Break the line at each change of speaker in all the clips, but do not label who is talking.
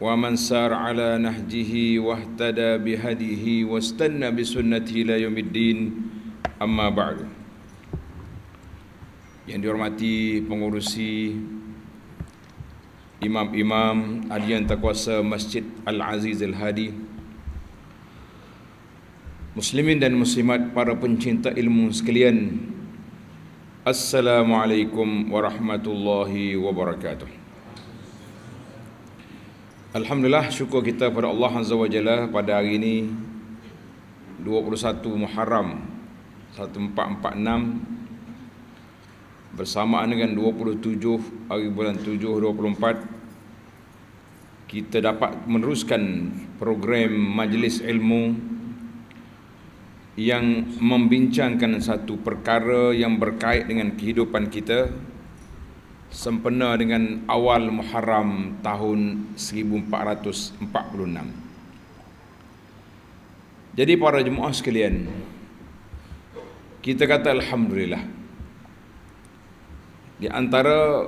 wa man sar ala nahjihi wahtada bihadihi wastanna bisunnati ila yaumiddin amma ba'du yang dihormati pengurusi imam-imam ahli yang terkuasa Masjid Al-Aziz Al-Hadi muslimin dan muslimat para pencinta ilmu sekalian assalamualaikum warahmatullahi wabarakatuh Alhamdulillah syukur kita kepada Allah Azza wa Jalla pada hari ini 21 Muharram 1446 bersamaan dengan 27 hari bulan 7 24 kita dapat meneruskan program majlis ilmu yang membincangkan satu perkara yang berkait dengan kehidupan kita kita sempena dengan awal Muharram tahun 1446. Jadi para jemaah sekalian, kita kata alhamdulillah. Di antara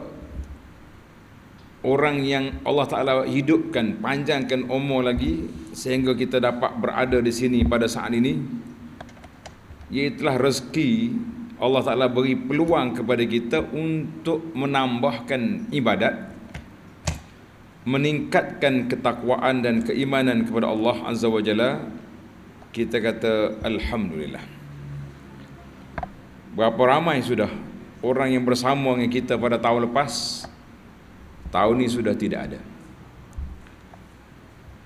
orang yang Allah Taala hidupkan, panjangkan umur lagi sehingga kita dapat berada di sini pada saat ini, ia iaitulah rezeki Allah Ta'ala beri peluang kepada kita untuk menambahkan ibadat meningkatkan ketakwaan dan keimanan kepada Allah Azza wa Jalla kita kata Alhamdulillah berapa ramai sudah orang yang bersama dengan kita pada tahun lepas tahun ini sudah tidak ada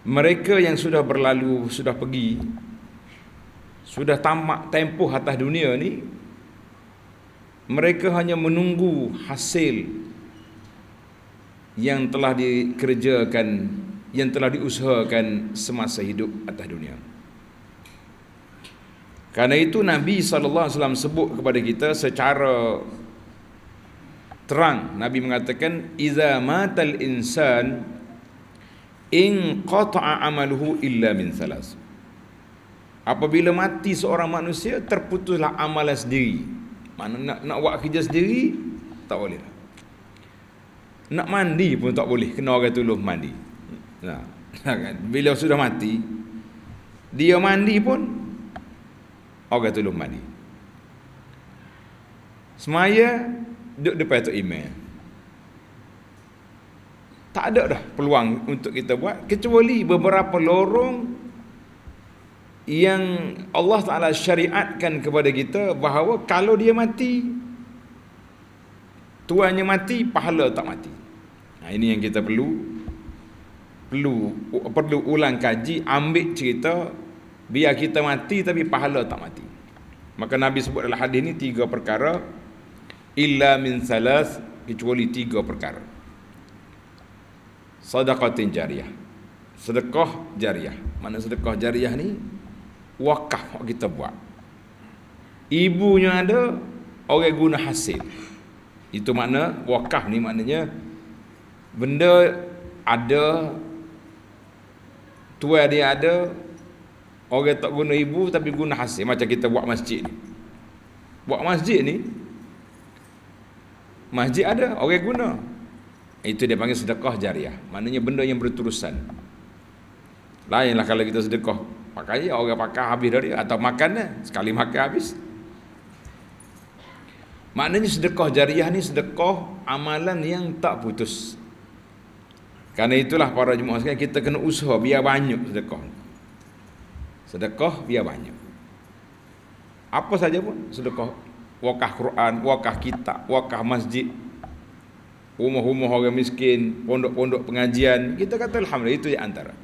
mereka yang sudah berlalu, sudah pergi sudah tamak tempuh atas dunia ni mereka hanya menunggu hasil yang telah dikerjakan, yang telah diusahakan semasa hidup atas dunia. Karena itu Nabi saw sebut kepada kita secara terang Nabi mengatakan iza matal insan in qata'a amaluhu illa min thalas apabila mati seorang manusia terputuslah amalan sendiri mana nak nak buat kerja sendiri tak boleh. Lah. Nak mandi pun tak boleh, kena orang tolong mandi. Ha. Ha, nah, kan? bila sudah mati dia mandi pun orang tolong mandi. Semaya duduk depan tu imam. Tak ada dah peluang untuk kita buat kecuali beberapa lorong yang Allah Taala syariatkan kepada kita bahawa kalau dia mati tuannya mati pahala tak mati. Nah ini yang kita perlu perlu perlu ulang kaji ambil cerita biar kita mati tapi pahala tak mati. Maka Nabi sebut dalam hadis ini tiga perkara illa min salas kecuali tiga perkara. Sedekah jariah. Sedekah jariah. Mana sedekah jariah ni? wakaf kita buat ibunya ada orang guna hasil itu makna wakaf ni maknanya benda ada tua dia ada orang tak guna ibu tapi guna hasil macam kita buat masjid ni buat masjid ni masjid ada orang guna itu dia panggil sedekah jariah maknanya benda yang berterusan lainlah kalau kita sedekah Makanya orang pakai habis dari atau makan eh? sekali makan habis. Maknanya sedekah jariah ni sedekah amalan yang tak putus. Karena itulah para jemaah sekalian kita kena usaha biar banyak sedekah. Sedekah biar banyak. Apa saja pun sedekah wakaf Quran, wakaf kitab, wakaf masjid, rumah-rumah orang miskin, pondok-pondok pengajian, kita kata alhamdulillah itu yang antara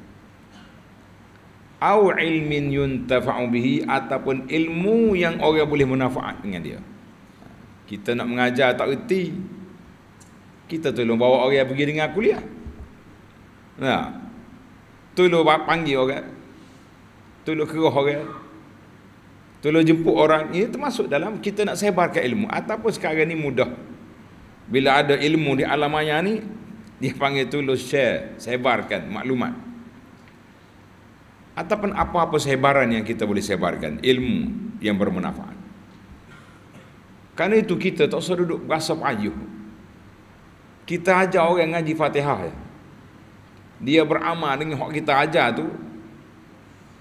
au ilmin yuntafa'u bihi ataupun ilmu yang orang boleh manfaat dengan dia kita nak mengajar tak reti kita tolong bawa orang pergi dengan kuliah nah tolong panggil orang tolong keruh orang tolong jemput orang ini termasuk dalam kita nak sebarkan ilmu ataupun sekarang ni mudah bila ada ilmu di alam maya ni dia panggil tolong share sebarkan maklumat ataupun apa-apa sebaran yang kita boleh sebarkan ilmu yang bermanfaat. Karena itu kita tak usah duduk berasap ayuh. Kita ajar orang ngaji Fatihah ya. Dia beramal dengan hak kita ajar tu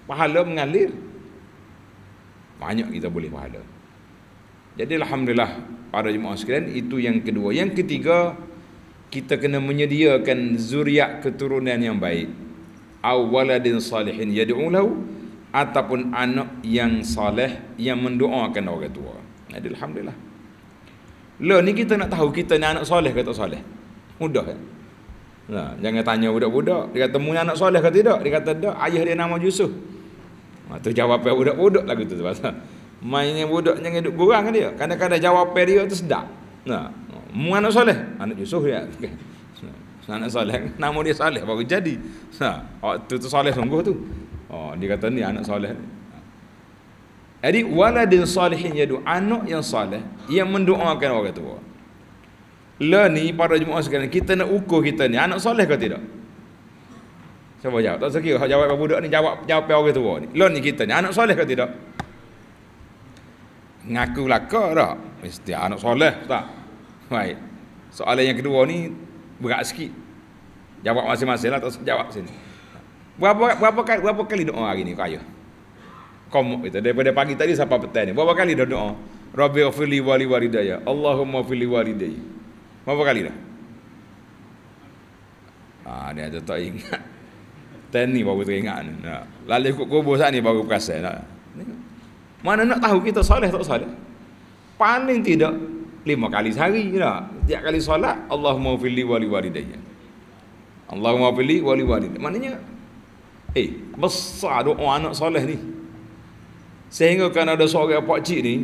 pahala mengalir. Banyak kita boleh pahala. Jadi alhamdulillah pada jemaah sekalian itu yang kedua. Yang ketiga kita kena menyediakan zuriat keturunan yang baik au waladin salihin yad'u lahu ataupun anak yang saleh yang mendoakan orang tua. Jadi alhamdulillah. Lo ni kita nak tahu kita ni anak soleh ke tak soleh. Mudah kan? Nah, jangan tanya budak-budak, dia kata mun anak soleh ke tidak? Dia kata tak, ayah dia nama Yusuf. Nah, tu jawab budak-budak lagu tu pasal. Mainnya budak yang hidup kurang kan dia. Kadang-kadang jawab dia tu sedap. Nah, mun anak soleh, anak Yusuf Ya anak soleh nama dia soleh baru jadi ha waktu tu soleh sungguh tu oh dia kata ni anak soleh jadi waladin salihin yadu anak yang soleh yang mendoakan orang tua Le lah ni pada jemaah sekarang kita nak ukur kita ni anak soleh ke tidak Siapa jawab? Tak sekira. Hak jawab budak ni, jawab jawab orang tua ni. Le lah ni kita ni. Anak soleh ke tidak? Ngaku lah tak? Mesti anak soleh tak? Baik. Soalan yang kedua ni, berat sikit. Jawab masing-masing lah, tak usah jawab sini. Berapa, berapa, berapa, kali, berapa kali doa hari ni kaya? Komuk itu, daripada pagi tadi siapa petang ni. Berapa kali dah doa? Rabbi ufili wali walidayah. Allahumma ufili walidayah. Berapa kali dah? Ah, dia tu tak ingat. Ten ni baru teringat ni. Nah. Ha. Lalu ikut kubur saat ni baru perasan. Nah. Mana nak tahu kita soleh tak soleh? Paling tidak, lima kali sehari je lah. Setiap kali solat, Allahumma fili wali walidayya. Allahumma fili wali walidayya. Maknanya, eh, besar doa anak soleh ni. Sehingga kan ada seorang pakcik ni,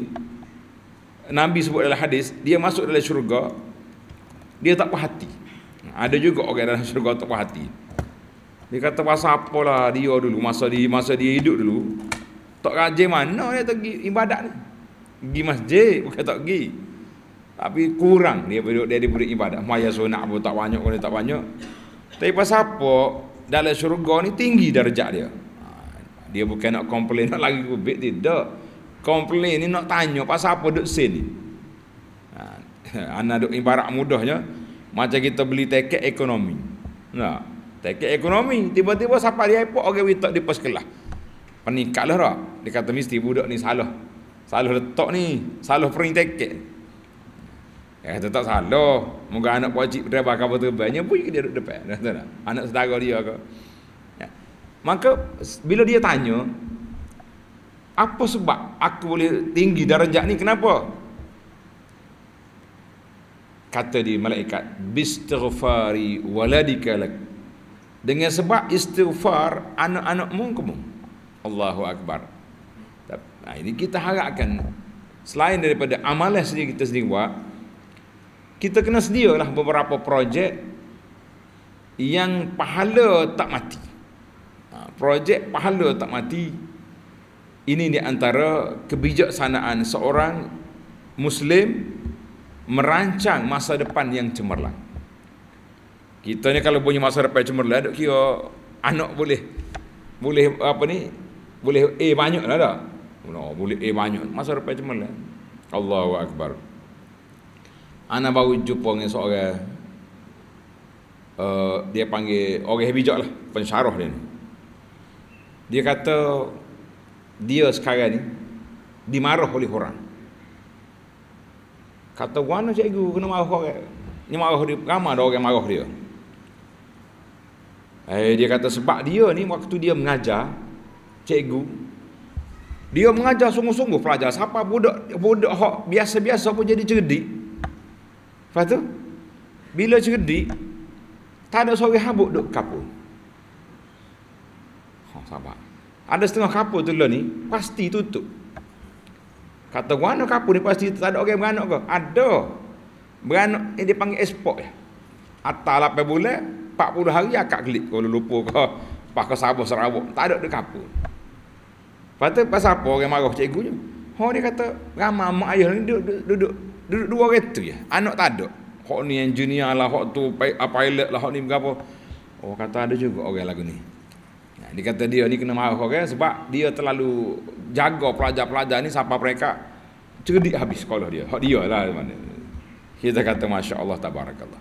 Nabi sebut dalam hadis, dia masuk dalam syurga, dia tak puas hati. Ada juga orang dalam syurga tak puas hati. Dia kata pasal apalah dia dulu, masa dia, masa dia hidup dulu, tak rajin mana dia pergi ibadat ni. Pergi masjid, bukan tak pergi tapi kurang dia duduk dia diberi ibadah maya so nak tak banyak kalau tak banyak tapi pas apa dalam syurga ni tinggi darjah dia ha, dia bukan nak komplain nak lagi kubik tidak komplain ni nak tanya pas apa duduk sini ha, anak duduk ibarat mudahnya macam kita beli teket ekonomi nah teket ekonomi tiba-tiba siapa dia ipok orang witak di pos kelas peningkatlah dah dia kata mesti budak ni salah salah letak ni salah pering teket Eh tetap salah. Muka anak pakcik pergi bakar apa tu banyak pun dia duduk depan. Tahu tak? Anak saudara dia ke. Ya. Maka bila dia tanya apa sebab aku boleh tinggi darjat ni kenapa? Kata di malaikat bistighfari waladika Dengan sebab istighfar anak anak kamu. Allahu akbar. Nah, ini kita harapkan selain daripada amalan sendiri kita sendiri buat kita kena sedialah beberapa projek yang pahala tak mati. Ha, projek pahala tak mati. Ini di antara kebijaksanaan seorang Muslim merancang masa depan yang cemerlang. Kita ni kalau punya masa depan cemerlang, dok kira anak boleh boleh apa ni? Boleh A banyak lah dah. boleh A banyak masa depan cemerlang. Allahu Akbar. Ana baru jumpa dengan seorang uh, eh, dia panggil orang bijak lah, pensyarah dia ni. Dia kata dia sekarang ni dimarah oleh orang. Kata wano cikgu kena marah orang. Ni marah dia ramai ada orang marah dia. Eh dia kata sebab dia ni waktu dia mengajar cikgu dia mengajar sungguh-sungguh pelajar siapa budak budak hok biasa-biasa pun jadi cerdik Lepas tu Bila cerdik Tak ada seorang habuk duduk kapur oh, Sabar Ada setengah kapur tu lah ni Pasti tutup Kata mana kapur ni pasti tak ada orang beranak ke Ada Beranak yang eh, dipanggil esport Atal 8 bulan 40 hari akak kelip Kalau lupa ke Pakai Sabah Sarawak Tak ada di kapur Lepas tu pasal apa orang marah cikgu ni Oh dia kata ramai mak ayah ni duduk, duduk, duduk Duduk dua orang tu je. Anak tak ada. Hak ni engineer lah, hak tu ah, pilot lah, hak ni berapa. Oh kata ada juga orang lagu ni. Nah, dia kata dia ni kena marah orang sebab dia terlalu jaga pelajar-pelajar ni sampai mereka cerdik habis sekolah dia. Hak dia lah mana. Kita kata Masya Allah Tabarakallah.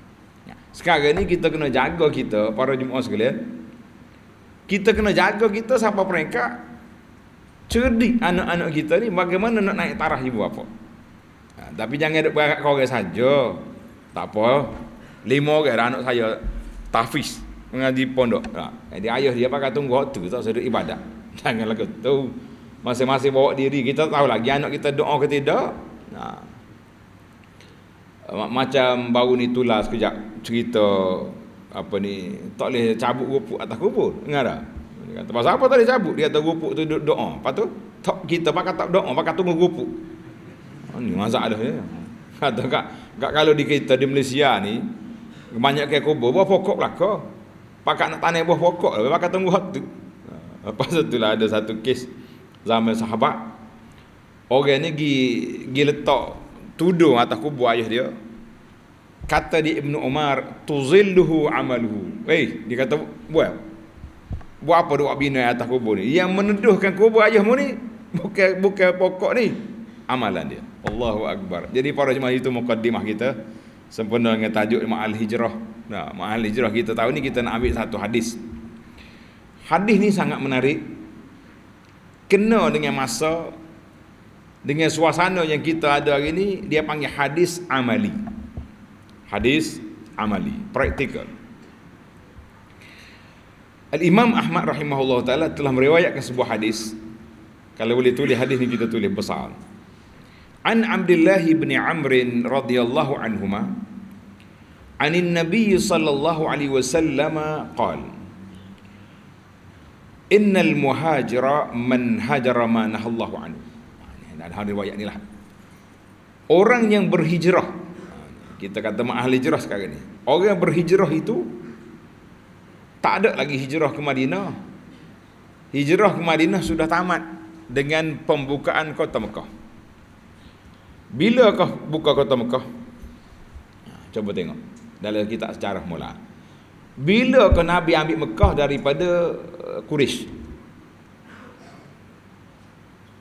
sekarang ni kita kena jaga kita, para jemaah sekalian. Kita kena jaga kita sampai mereka cerdik anak-anak kita ni bagaimana nak naik tarah ibu bapa tapi jangan duk berangkat kau orang saja. Tak apa. Lima orang anak saya tafis mengaji pondok. Ha. Jadi ayah dia pakai tunggu waktu tak sedut ibadat. Jangan lagu tu. Masing-masing bawa diri kita tahu lagi anak kita doa ke tidak. Ha. Macam baru ni tulah sekejap cerita apa ni tak boleh cabut rupuk atas kubur. Dengar tak? Dia kata, apa tak cabut? Dia kata rupuk tu doa. Lepas tu tak, kita pakai tak doa, pakai tunggu rupuk. Ini oh, masalah ya. Kata kak, kak kalau di kita di Malaysia ni banyak kayak kubur, buah pokok lah kau. Pakai nak tanam buah pokok, lah, pakai tunggu waktu. Apa ah, satulah ada satu kes zaman sahabat. Orang ni gi gi letak tudung atas kubur ayah dia. Kata di Ibnu Umar tuzilluhu amaluhu. Wei, eh, dia kata buat buat apa dok bina atas kubur ni? Yang meneduhkan kubur mu ni bukan bukan pokok ni amalan dia. Allahu Akbar. Jadi para jemaah itu mukaddimah kita sempena dengan tajuk Ma'al Hijrah. Nah, Ma'al Hijrah kita tahu ni kita nak ambil satu hadis. Hadis ni sangat menarik. Kena dengan masa dengan suasana yang kita ada hari ini dia panggil hadis amali. Hadis amali, praktikal. Al-Imam Ahmad rahimahullah taala telah meriwayatkan sebuah hadis. Kalau boleh tulis hadis ni kita tulis besar. An Abdullah bin Amr radhiyallahu anhuma an Nabi sallallahu alaihi wasallam qaal Innal muhajira man hajara ma nahallahu anhu Nah, ada riwayat inilah. Orang yang berhijrah kita kata mak ahli hijrah sekarang ni. Orang yang berhijrah itu tak ada lagi hijrah ke Madinah. Hijrah ke Madinah sudah tamat dengan pembukaan kota Mekah. Bila kau buka kota Mekah? Ya, cuba tengok dalam kitab sejarah mula. Bilakah Nabi ambil Mekah daripada eh, Quraisy?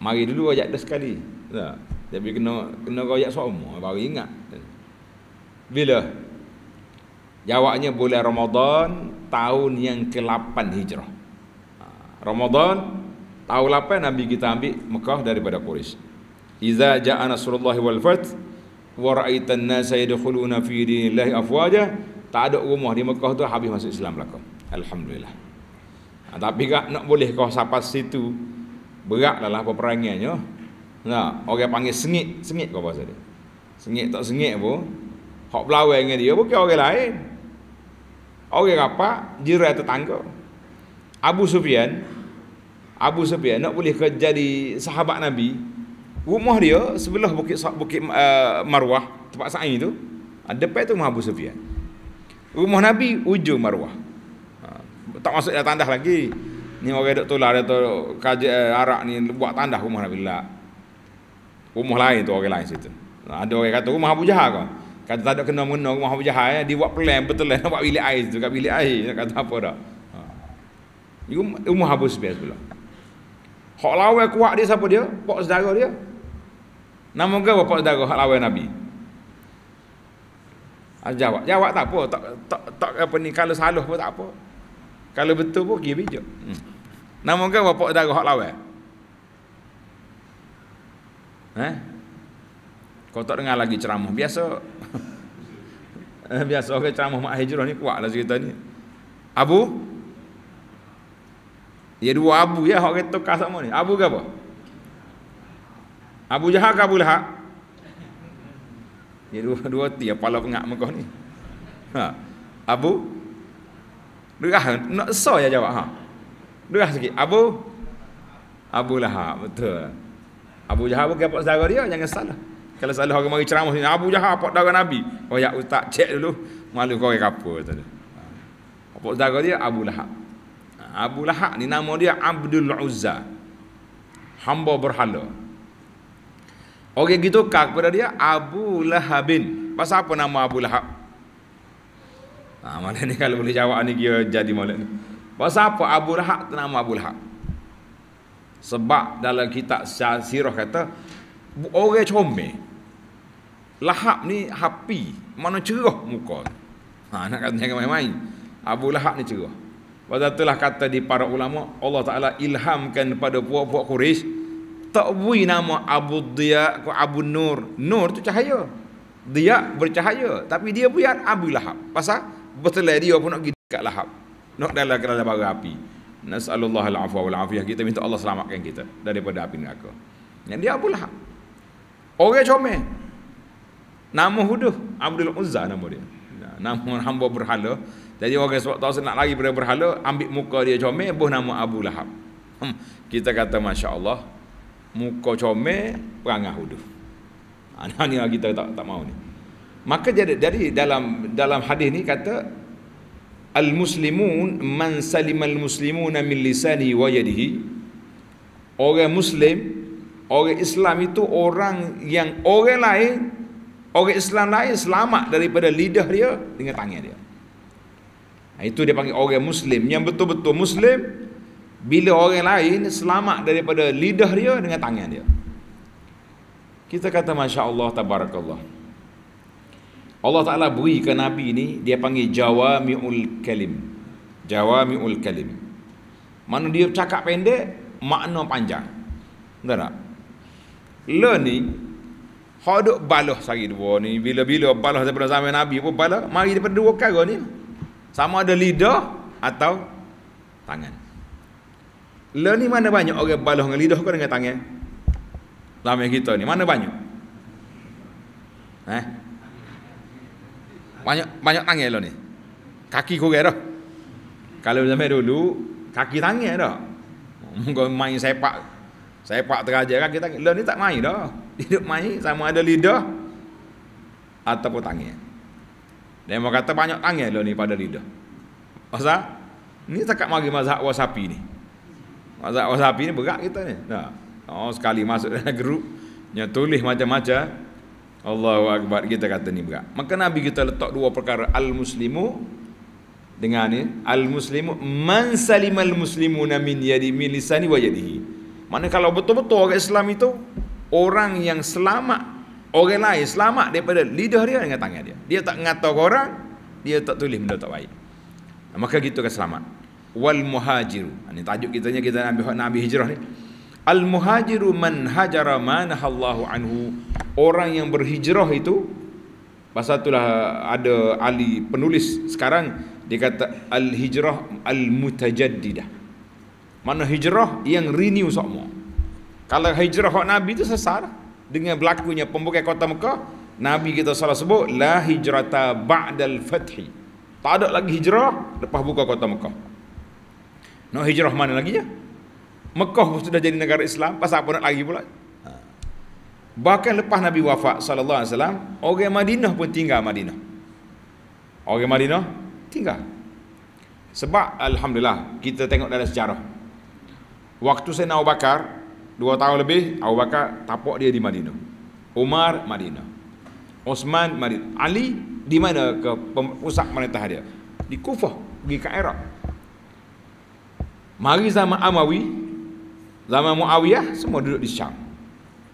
Mari dulu ajak dah sekali. Tak. Ya, Tapi kena kena royak semua baru ingat. Bila? Jawabnya bulan Ramadan tahun yang ke-8 Hijrah. Ha, Ramadan tahun 8 Nabi kita ambil Mekah daripada Quraisy. Iza ja'a Nasrullah wal fath wa ra'aitan nas yadkhuluna fi dinillahi afwaja, tak ada rumah di Mekah tu habis masuk Islam belaka. Alhamdulillah. Ha, tapi gak nak boleh kau sampai situ beratlah lah peperangannya. Nah, ha, orang panggil sengit, sengit kau pasal dia. Sengit tak sengit pun hak belawai dengan dia bukan orang lain. Orang apa? Jiran tetangga. Abu Sufyan Abu Sufyan nak boleh jadi sahabat Nabi rumah dia sebelah bukit bukit uh, Marwah tempat sa'i tu ah, depan tu rumah Abu Sufyan rumah Nabi ujung Marwah uh, tak masuk dah tandas lagi ni orang dok tolak dia tu kajak uh, eh, arak ni buat tandas rumah Nabi lah rumah lain tu orang lain situ uh, ada orang kata rumah Abu Jahal kau kata tak ada kena mengena rumah Abu Jahal eh. dia buat plan betul eh. lah buat bilik air tu kat bilik air nak kata apa dah uh, rumah Abu Sufyan sebelah Hak lawan kuat dia siapa dia? Pak saudara dia. Nama ke bapak saudara hak lawan Nabi? Ah, jawab. Jawab tak apa. Tak, tak, tak apa ni. Kalau salah pun tak apa. Kalau betul pun pergi bijak. Hmm. Nama ke bapak saudara hak lawan? Eh? Kau tak dengar lagi ceramah. Biasa. Biasa orang okay, ceramah mak hijrah ni kuat lah cerita ni. Abu? Ya dua abu ya. Orang kata kasar sama ni. Abu ke apa? Abu Jahal ke Abu Lahab? Ini dua, dua ti apalah pengak muka ni. Ha. Abu Durah nak so ya jawab ha. Durah sikit. Abu Abu Lahab betul. Abu Jahal bukan apa saudara dia jangan salah. Kalau salah orang mari ceramah sini Abu Jahal apa darah Nabi. Oh ya ustaz cek dulu malu kau ke apa tadi. Apa saudara dia Abu Lahab. Ha, Abu Lahab ni nama dia Abdul Uzza. Hamba berhala. Orang gitu kak pada dia Abu Lahabin. Pasal apa nama Abu Lahab? Ha, mana ni kalau boleh jawab ni dia jadi maulid ni. Pasal apa Abu Lahab tu nama Abu Lahab? Sebab dalam kitab sirah kata orang comel. Lahab ni happy mana cerah muka. Ha nak kata jangan main-main. Abu Lahab ni cerah. Pasal itulah kata di para ulama Allah Taala ilhamkan kepada puak-puak Quraisy takwi nama Abu Dhiya ku Abu Nur. Nur tu cahaya. Dhiya bercahaya. Tapi dia buyan Abu Lahab. Pasal betulai dia pun nak pergi dekat Lahab. Nak dalam kerana bara api. Nasallahu al-afwa wal afiyah. Kita minta Allah selamatkan kita daripada api neraka. Yang dia Abu Lahab. Orang comel. Nama huduh. Abdul Uzza nama dia. Nama hamba berhala. Jadi orang sebab tak nak lari daripada berhala. Ambil muka dia comel. Buh nama Abu Lahab. Hmm. Kita kata Masya Allah muka comel perangai huduf ha, ni lah kita tak tak mau ni maka jadi dari dalam dalam hadis ni kata al muslimun man salimal muslimuna min lisani wa yadihi orang muslim orang islam itu orang yang orang lain orang islam lain selamat daripada lidah dia dengan tangan dia ha, itu dia panggil orang muslim yang betul-betul muslim bila orang lain selamat daripada lidah dia dengan tangan dia kita kata Masya Allah Tabarakallah Allah Ta'ala beri ke Nabi ni dia panggil Jawami'ul Kalim Jawami'ul Kalim mana dia cakap pendek makna panjang betul tak ni hodok baloh sehari dua ni bila-bila baloh daripada zaman Nabi pun baloh mari daripada dua kara ni sama ada lidah atau tangan Lo lah ni mana banyak orang balas dengan lidah kau dengan tangan? Lama kita ni, mana banyak? Eh? Banyak banyak tangan lo lah ni. Kaki kau gerah. Kalau zaman dulu, kaki tangan dah. Muka main sepak. Sepak teraja kaki tangan. Lo lah ni tak main dah. Hidup main sama ada lidah ataupun tangan. Dia mau kata banyak tangan lo ni pada lidah. Pasal? Ni tak mari mazhab wasapi ni. Mazhab Wahabi ni berat kita ni. Nah. Oh sekali masuk dalam grup yang tulis macam-macam Allahu akbar kita kata ni berat. Maka Nabi kita letak dua perkara al muslimu dengan ni al muslimu man salimal muslimuna min yadi min lisani wa yadihi. Mana kalau betul-betul orang Islam itu orang yang selamat orang lain selamat daripada lidah dia dengan tangan dia. Dia tak ngata orang, dia tak tulis benda tak baik. Maka gitu akan selamat wal muhajiru. Ini ha, tajuk kita ni kita nak ambil hijrah ni. Al muhajiru man hajara manah Allahu anhu. Orang yang berhijrah itu pasal itulah ada ahli penulis sekarang dia kata al hijrah al mutajaddidah. Mana hijrah yang renew semua. Kalau hijrah hak Nabi itu sesar dengan berlakunya pembukaan kota Mekah, Nabi kita salah sebut la hijrata ba'dal fathi. Tak ada lagi hijrah lepas buka kota Mekah. Nak hijrah mana lagi ya? Mekah pun sudah jadi negara Islam, pasal apa nak lagi pula? Ha. Bahkan lepas Nabi wafat sallallahu alaihi wasallam, orang Madinah pun tinggal Madinah. Orang Madinah tinggal. Sebab alhamdulillah kita tengok dalam sejarah. Waktu saya Abu Bakar, dua tahun lebih Abu Bakar tapak dia di Madinah. Umar Madinah. Osman Madinah. Ali di mana ke pusat pemerintah dia? Di Kufah, pergi ke Iraq. Mari zaman Amawi Zaman Muawiyah Semua duduk di Syam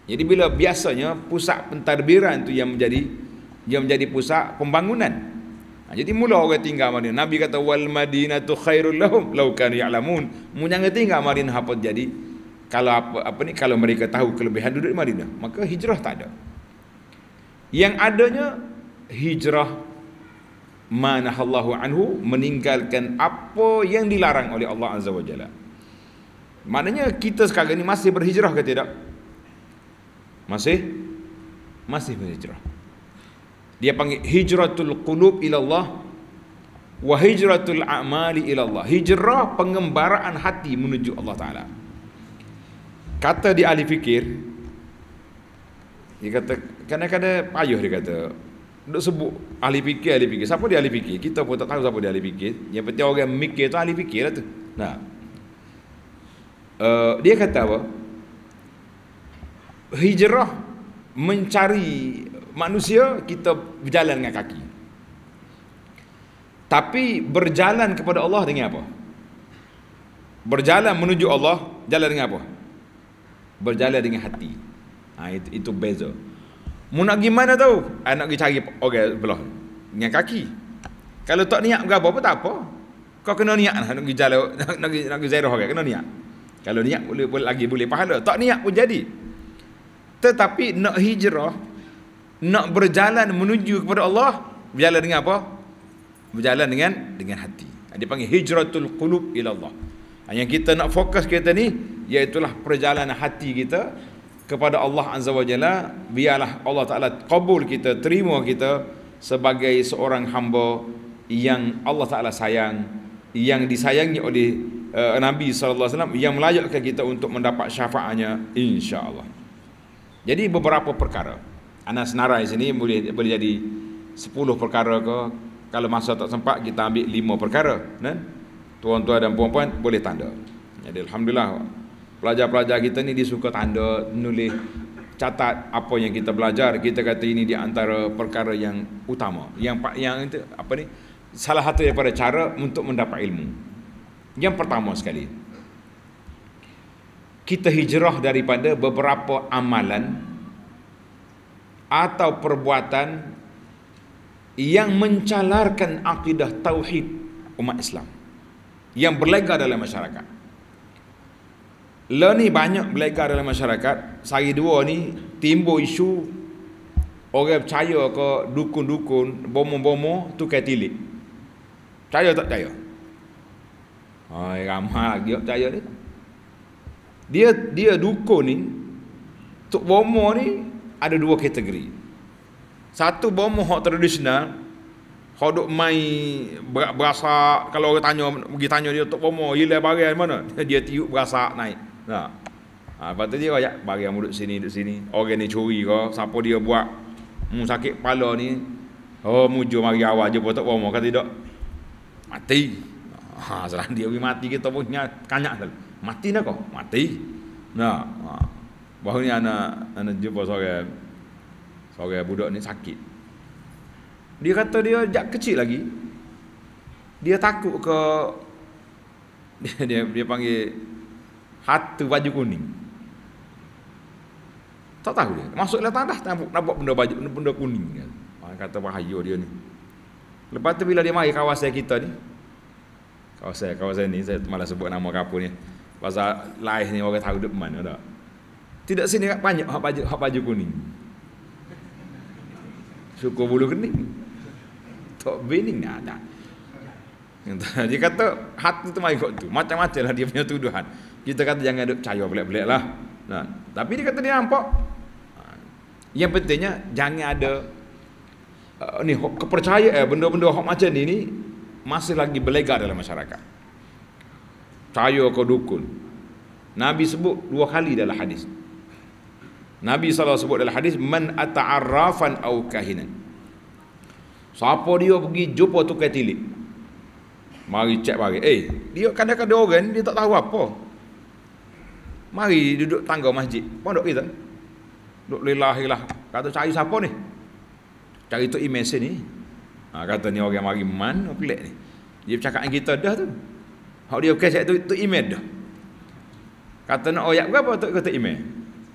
Jadi bila biasanya pusat pentadbiran tu yang menjadi Yang menjadi pusat pembangunan ha, Jadi mula orang tinggal Madinah Nabi kata Wal madinatu khairul lahum Laukan ya'lamun Mujangnya tinggal Madinah apa jadi kalau apa, apa ni kalau mereka tahu kelebihan duduk di Madinah maka hijrah tak ada yang adanya hijrah manahallahu anhu meninggalkan apa yang dilarang oleh Allah azza wajalla maknanya kita sekarang ni masih berhijrah ke tidak masih masih berhijrah dia panggil hijratul qulub ila Allah wa hijratul a'mali ila Allah hijrah pengembaraan hati menuju Allah taala kata di ahli fikir dia kata kadang-kadang payuh dia kata Duk sebut ahli fikir, ahli fikir. Siapa dia ahli fikir? Kita pun tak tahu siapa dia ahli fikir. Yang penting orang yang mikir tu ahli fikir lah tu. Nah. Uh, dia kata apa? Hijrah mencari manusia, kita berjalan dengan kaki. Tapi berjalan kepada Allah dengan apa? Berjalan menuju Allah, jalan dengan apa? Berjalan dengan hati. Ha, itu, itu beza. Mau nak pergi mana tahu? Ah, nak pergi cari orang okay, belah. Dengan kaki. Kalau tak niat berapa pun tak apa. Kau kena niat lah. Nak pergi jalan. Nak, nak, nak pergi zairah Okay. Kena niat. Kalau niat boleh, boleh lagi boleh pahala. Tak niat pun jadi. Tetapi nak hijrah. Nak berjalan menuju kepada Allah. Berjalan dengan apa? Berjalan dengan dengan hati. Dia panggil hijratul qulub ilallah. Yang kita nak fokus kita ni. Iaitulah perjalanan hati kita kepada Allah Azza wa Jalla biarlah Allah Taala kabul kita terima kita sebagai seorang hamba yang Allah Taala sayang yang disayangi oleh uh, Nabi sallallahu alaihi wasallam yang melayakkan kita untuk mendapat syafaatnya insyaallah. Jadi beberapa perkara. Ana senarai sini boleh boleh jadi 10 perkara ke kalau masa tak sempat kita ambil 5 perkara, nah. Kan? Tuan-tuan dan puan-puan boleh tanda. Jadi alhamdulillah pelajar-pelajar kita ni dia suka tanda nulis catat apa yang kita belajar kita kata ini di antara perkara yang utama yang yang itu apa ni salah satu daripada cara untuk mendapat ilmu yang pertama sekali kita hijrah daripada beberapa amalan atau perbuatan yang mencalarkan akidah tauhid umat Islam yang berlega dalam masyarakat Le ni banyak berlegar dalam masyarakat Sehari dua ni timbul isu Orang percaya ke dukun-dukun Bomo-bomo tu kaya tilik Percaya tak percaya? Oh, ramai lagi percaya dia Dia dia dukun ni Tok bomo ni ada dua kategori Satu bomo hak tradisional Hak duk main berasak Kalau orang tanya, pergi tanya dia Tok bomo hilang barang mana Dia tiup berasak naik tak. Ha, lepas tu dia kata, bagi yang duduk sini, duduk sini. Orang ni curi kau, siapa dia buat. Mu sakit kepala ni. Oh, mujur mari awal je, tak apa, kata tidak. Mati. Ha, salah dia pergi mati, kita punya kanyak selalu. Mati nak kau? Mati. Nah, ha. Baru ni anak, anak jumpa seorang, seorang budak ni sakit. Dia kata dia jak kecil lagi. Dia takut ke, dia, dia, dia panggil Hatu baju kuning. Tak tahu dia. Masuklah tanah nak, nak buat benda baju, benda kuning. Orang ah, kata bahaya dia ni. Lepas tu bila dia mai kawasan kita ni. Kawasan kawasan ni saya malah sebut nama kapu ni. Pasal lain ni orang tahu duduk mana tak. Tidak sini banyak hak baju hak baju kuning. Suku bulu kening. Tok bening ni ada. Dia kata hati tu mai kot tu. Macam-macam lah dia punya tuduhan kita kata jangan ada percaya belak-belak lah. Nah, ha, tapi dia kata dia nampak. Ha, yang pentingnya jangan ada uh, ni kepercayaan eh, benda-benda hok macam ni ni masih lagi berlegar dalam masyarakat. Percaya ke dukun. Nabi sebut dua kali dalam hadis. Nabi SAW sebut dalam hadis man ata'arrafan au kahinan. Siapa dia pergi jumpa tukang tilik? Mari cek bagi. Eh, dia kadang-kadang orang dia tak tahu apa. Mari duduk tangga masjid. Pondok kita. Duduk lelah lah. Kata cari siapa ni? Cari tu email sini. Ha, kata ni orang mari man. Pelik ni. Dia cakap kita dah tu. Hak dia okay tu, tu email dah. Kata nak oyak berapa tu kata email.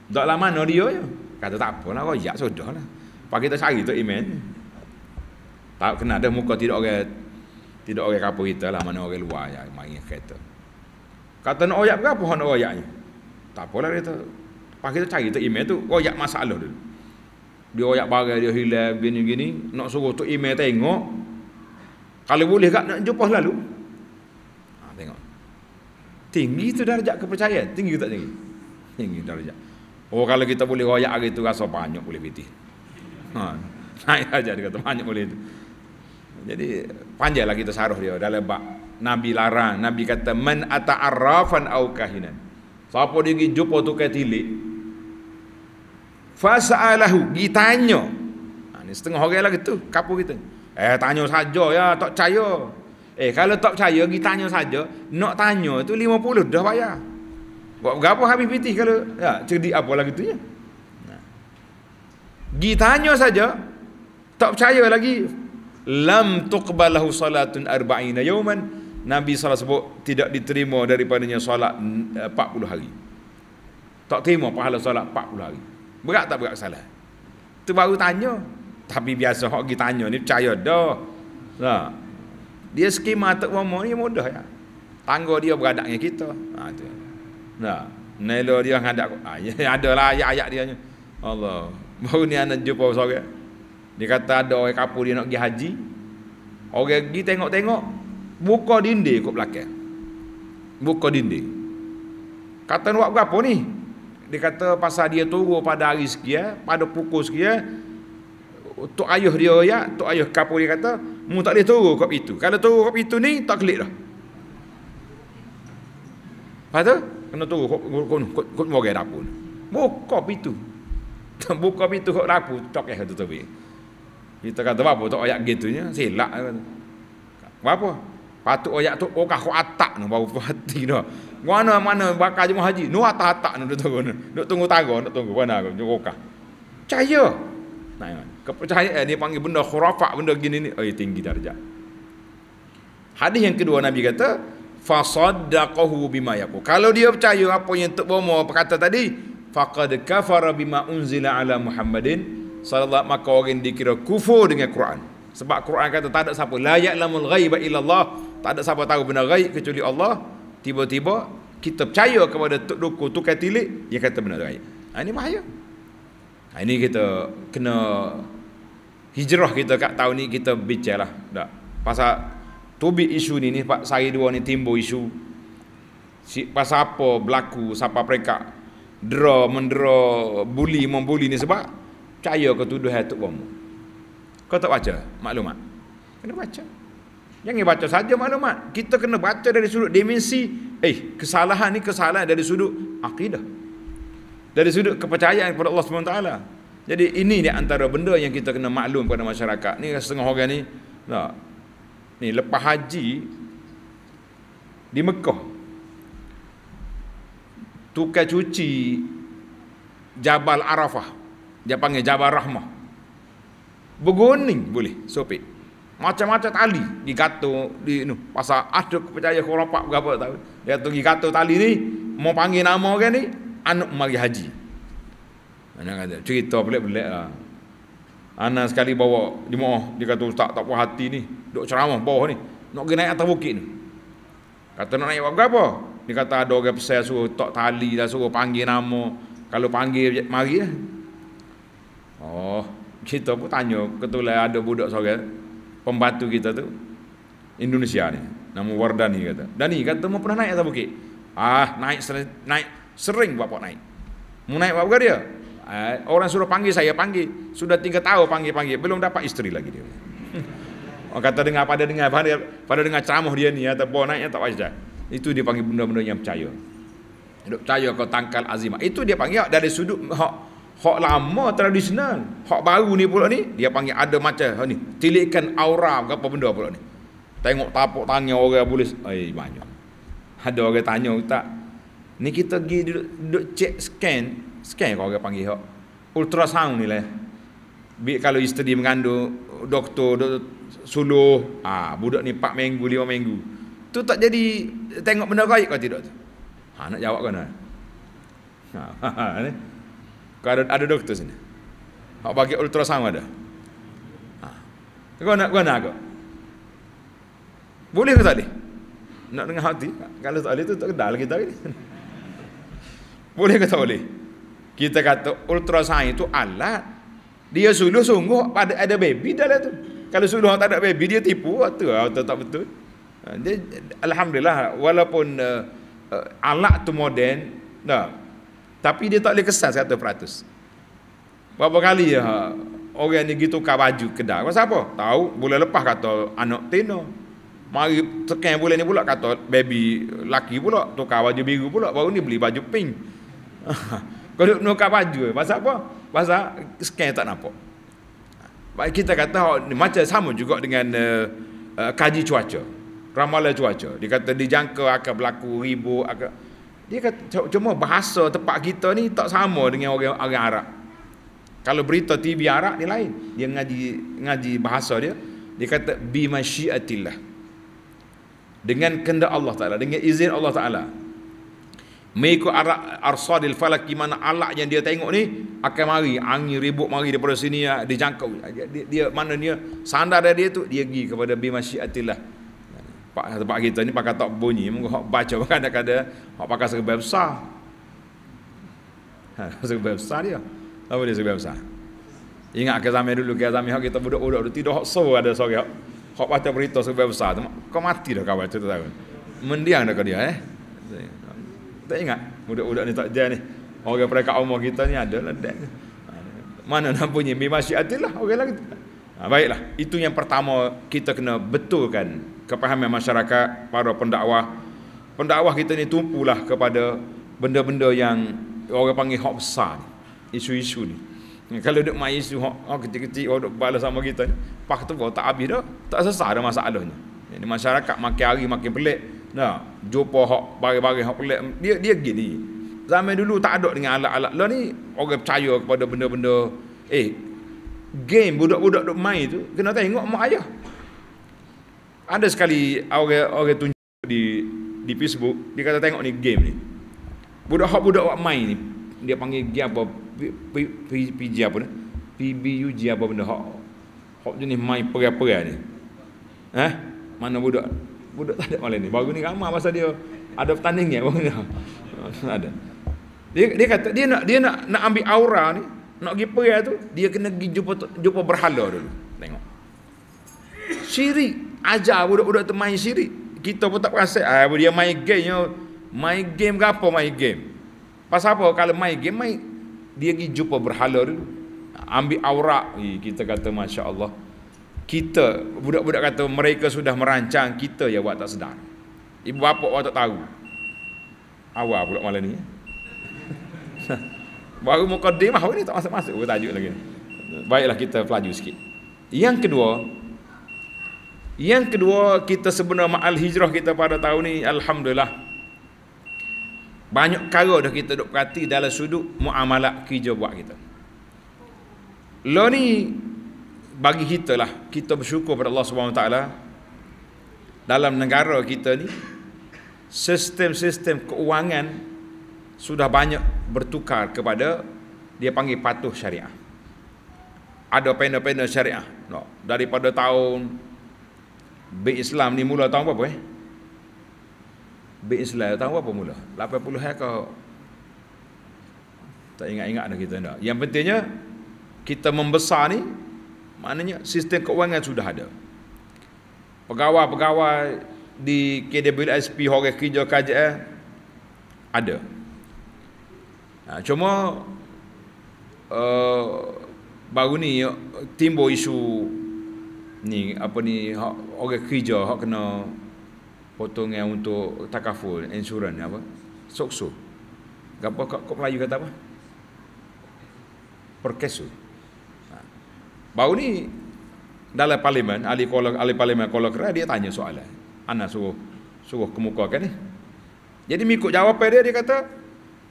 Tak lah mana dia je. Kata tak apa lah. Oyak sudah lah. Pak kita cari tu email. Tak kena ada muka tidak orang. Tidak orang kapur kita lah. Mana orang luar je. main kereta. Kata nak oyak berapa nak oyak tak apalah dia tu. Lepas kita cari tu email tu, royak masalah dulu. Dia royak barang, dia hilang, gini-gini. Nak suruh tu email tengok. Kalau boleh kat nak jumpa lalu. Ha, tengok. Tinggi tu darjat kepercayaan. Tinggi tak tinggi? Tinggi darjat. Oh kalau kita boleh royak hari tu rasa banyak boleh piti. Ha. Naik aja dia kata banyak boleh itu. Jadi panjanglah kita saruh dia dalam bab Nabi larang, Nabi kata man ata'arrafan au kahinan. Siapa dia pergi jumpa tukang tilik? Fasalahu, pergi tanya. Ha, ni setengah orang lagi tu, kapo kita. Eh tanya saja ya, tak percaya. Eh kalau tak percaya pergi tanya saja, nak tanya tu 50 dah bayar. Buat berapa habis pitih kalau ya, cerdik apa lagi tu ya? Ha. Gi tanya saja tak percaya lagi lam tuqbalahu salatun arba'ina yawman Nabi salah sebut tidak diterima daripadanya solat 40 eh, hari. Tak terima pahala solat 40 hari. Berat tak berat salah? Itu baru tanya. Tapi biasa orang pergi tanya ni percaya dah. Nah. Ha. Dia skema tak mama ni mudah ya. Tangga dia beradab dengan kita. Ha tu. Nah. Ha. Nelo dia ngadak. Ha, ada ya, adalah ayat-ayat dia. Allah. Baru ni anak jumpa sore. Dia kata ada orang kapur dia nak pergi haji. Orang pergi tengok-tengok buka dinding kat belakang buka dinding kata nak buat ni dia kata pasal dia turun pada hari sekian pada pukul sekian untuk ayuh dia ya untuk ayuh kapo dia kata mu tak boleh turun kat itu kalau turun kat itu ni tak kelik dah apa tu kena turun kat kat kat kat mogai dapur buka pintu buka pintu kat dapur tok eh tu tu kita kata apa tak ayat gitunya silap lah. apa Patut ayat tu orang oh, ku atak nu baru hati dah. Mana mana bakal jemaah haji. Nu atak atak nu duk tunggu nu. Duk tunggu tago, duk tunggu mana aku nyuruh kah. Percaya. Nah, kepercayaan eh, dia panggil benda khurafat, benda gini ni, oi eh, tinggi darjat. Hadis yang kedua Nabi kata, fa saddaqahu bima yaqul. Kalau dia percaya apa yang tok bomo kata tadi, faqad kafara bima unzila ala Muhammadin sallallahu maka orang dikira kufur dengan Quran. Sebab Quran kata tak ada siapa layak lamul ghaiba illallah tak ada siapa tahu benda raib kecuali Allah. Tiba-tiba kita percaya kepada tok doku tukar tilik yang kata benda raib. Ha, ini bahaya. Ha, ini kita kena hijrah kita kat tahun ni kita bincang lah. Tak. Pasal tubi isu ni ni Pak Sari dua ni timbul isu. Si, pasal apa berlaku siapa mereka dera mendera buli membuli ni sebab percaya ke ketuduhan tok bomo. Kau tak baca maklumat? Kena baca. Jangan baca saja maklumat. Kita kena baca dari sudut dimensi. Eh, kesalahan ni kesalahan dari sudut akidah. Dari sudut kepercayaan kepada Allah SWT. Jadi ini di antara benda yang kita kena maklum kepada masyarakat. Ni setengah orang ni. Tak. Ni lepas haji di Mekah. Tukar cuci Jabal Arafah. Dia panggil Jabal Rahmah. Berguning boleh. Sopik macam-macam tali digatuk di nu pasal percaya kepercayaan khurafat berapa tahu dia tu digatuk tali ni mau panggil nama kan ni anak mari haji mana kata cerita pelik-pelik lah anak sekali bawa di mohon di kata tak tak puas hati ni dok ceramah bawah ni nak pergi naik atas bukit ni kata nak naik berapa dia kata ada orang pesan suruh tak tali lah suruh panggil nama kalau panggil mari lah oh kita pun tanya ketulah ada budak seorang pembantu kita tu Indonesia ni nama Wardani kata Dani kata mau pernah naik atas bukit ah naik sering, naik sering bapak naik mau naik bapak dia eh, orang suruh panggil saya panggil sudah tiga tahun panggil panggil belum dapat isteri lagi dia oh, kata dengar pada dengar pada, pada dengar ceramah dia ni atau bawa naiknya tak wajar itu dia panggil benda-benda yang percaya Duk percaya kau tangkal azimah itu dia panggil dari sudut Hak lama tradisional. Hak baru ni pula ni, dia panggil ada macam ha ni. Tilikkan aura ke benda pula ni. Tengok tapuk tangan orang boleh. Eh, banyak. Ada orang tanya tak? Ni kita pergi duduk, duduk cek scan. Scan kau orang panggil hak. Ultrasound ni lah. Bik kalau isteri mengandung doktor, doktor suluh. Ah, ha, budak ni 4 minggu, 5 minggu. Tu tak jadi tengok benda raib kau tidak tu. Ha, nak jawab kan. ni. Ha, ha, ha, ha kau ada, ada doktor sini. Kau bagi ultrasound ada. Ha. Kau nak, kau nak aku. Boleh ke tak Nak dengar hati? Kalau tak boleh tu tak kenal kita. boleh ke tak boleh? Kita kata ultrasound itu alat. Dia suluh sungguh pada ada baby dalam tu. Kalau suluh tak ada baby dia tipu atau atau tak betul. Ha, dia, alhamdulillah walaupun uh, uh, alat tu moden, dah tapi dia tak boleh kesan 100%. Berapa kali ya orang ni pergi tukar baju kedai. Pasal apa? Tahu boleh lepas kata anak Tino. Mari sekian boleh ni pula kata baby laki pula tukar baju biru pula baru ni beli baju pink. Kau duk tukar baju. Pasal apa? Pasal sekian tak nampak. Baik kita kata macam sama juga dengan uh, uh, kaji cuaca. Ramalan cuaca. Dia kata dijangka akan berlaku ribu akan dia kata cuma bahasa tempat kita ni tak sama dengan orang, orang Arab. Kalau berita TV Arab dia lain. Dia ngaji ngaji bahasa dia. Dia kata bi masyiatillah. Dengan kehendak Allah Taala, dengan izin Allah Taala. Meiku arak arsadil falak di mana alak yang dia tengok ni akan mari angin ribut mari daripada sini dia jangkau dia, dia, mana dia sandar dia tu dia pergi kepada bi pak tempat kita ni pakai tak bunyi mungkin hok baca bukan ada kada hok pakai serba besar ha serba besar dia apa dia serba besar ingat ke zaman dulu ke zaman hok kita budak-budak tu tidak hok so ada sore hok hok baca berita serba besar tu kau mati dah kau baca tu tahu mendiang dah dia eh tak ingat budak-budak ni tak jadi ni orang peringkat umur kita ni adalah dan mana nak bunyi? bi masyiatillah orang lagi Ha, baiklah itu yang pertama kita kena betulkan kepahaman masyarakat para pendakwah pendakwah kita ni tumpulah kepada benda-benda yang orang panggil hak besar isu-isu ni ha, kalau duk main isu hak oh, kecil-kecil orang duk balas sama kita ni pak tu tak habis dah tak selesai dah masalahnya ini masyarakat makin hari makin pelik nah jumpa hak bari-bari hak pelik dia dia gini zaman dulu tak ada dengan alat-alat lah ni orang percaya kepada benda-benda eh game budak-budak duk main tu kena tengok mak ayah. Ada sekali orang-orang tunjuk di di Facebook, dia kata tengok ni game ni. Budak hak budak wak main ni, dia panggil dia apa? PG apa ni? PBUG apa benda hak? Hak jenis main perai-perai ni. Eh? Mana budak? Budak tak ada malam ni. Baru ni ramai masa dia ada pertandingan ya? ada. Dia dia kata dia nak dia nak nak ambil aura ni, nak pergi perai lah tu, dia kena pergi jumpa, jumpa berhala dulu. Tengok. siri, Ajar budak-budak tu main syirik. Kita pun tak perasa. Ah, dia main game. Main game ke apa main game? Pasal apa? Kalau main game, main. Dia pergi jumpa berhala dulu. Ambil aurat. Eh, kita kata, Masya Allah. Kita, budak-budak kata, mereka sudah merancang. Kita yang buat tak sedar. Ibu bapa orang tak tahu. Awal pula malam ni. Baru mukaddimah ini tak masuk masuk Kita tajuk lagi. Baiklah kita pelaju sikit. Yang kedua yang kedua kita sebenarnya ma'al hijrah kita pada tahun ni alhamdulillah banyak perkara dah kita duk perhati dalam sudut muamalat kerja buat kita. Lo ni bagi kita lah kita bersyukur pada Allah Subhanahu taala dalam negara kita ni sistem-sistem keuangan sudah banyak bertukar kepada dia panggil patuh syariah. Ada panel-panel syariah. No. Daripada tahun B Islam ni mula tahun apa eh? B Islam tahun apa mula? 80 hari eh ke? Tak ingat-ingat dah kita. Tak? Yang pentingnya, kita membesar ni, maknanya sistem keuangan sudah ada. Pegawai-pegawai di KWSP, orang kerja KJL, ada. Ada. Ha, cuma uh, baru ni timbul isu ni apa ni hak orang kerja hak kena potongan untuk takaful insurans apa sokso gapo kok, kok Melayu kata apa perkesu ha. baru ni dalam parlimen ahli kolok ahli parlimen kolok kera dia tanya soalan ana suruh suruh kemukakan ni jadi mengikut jawapan dia dia kata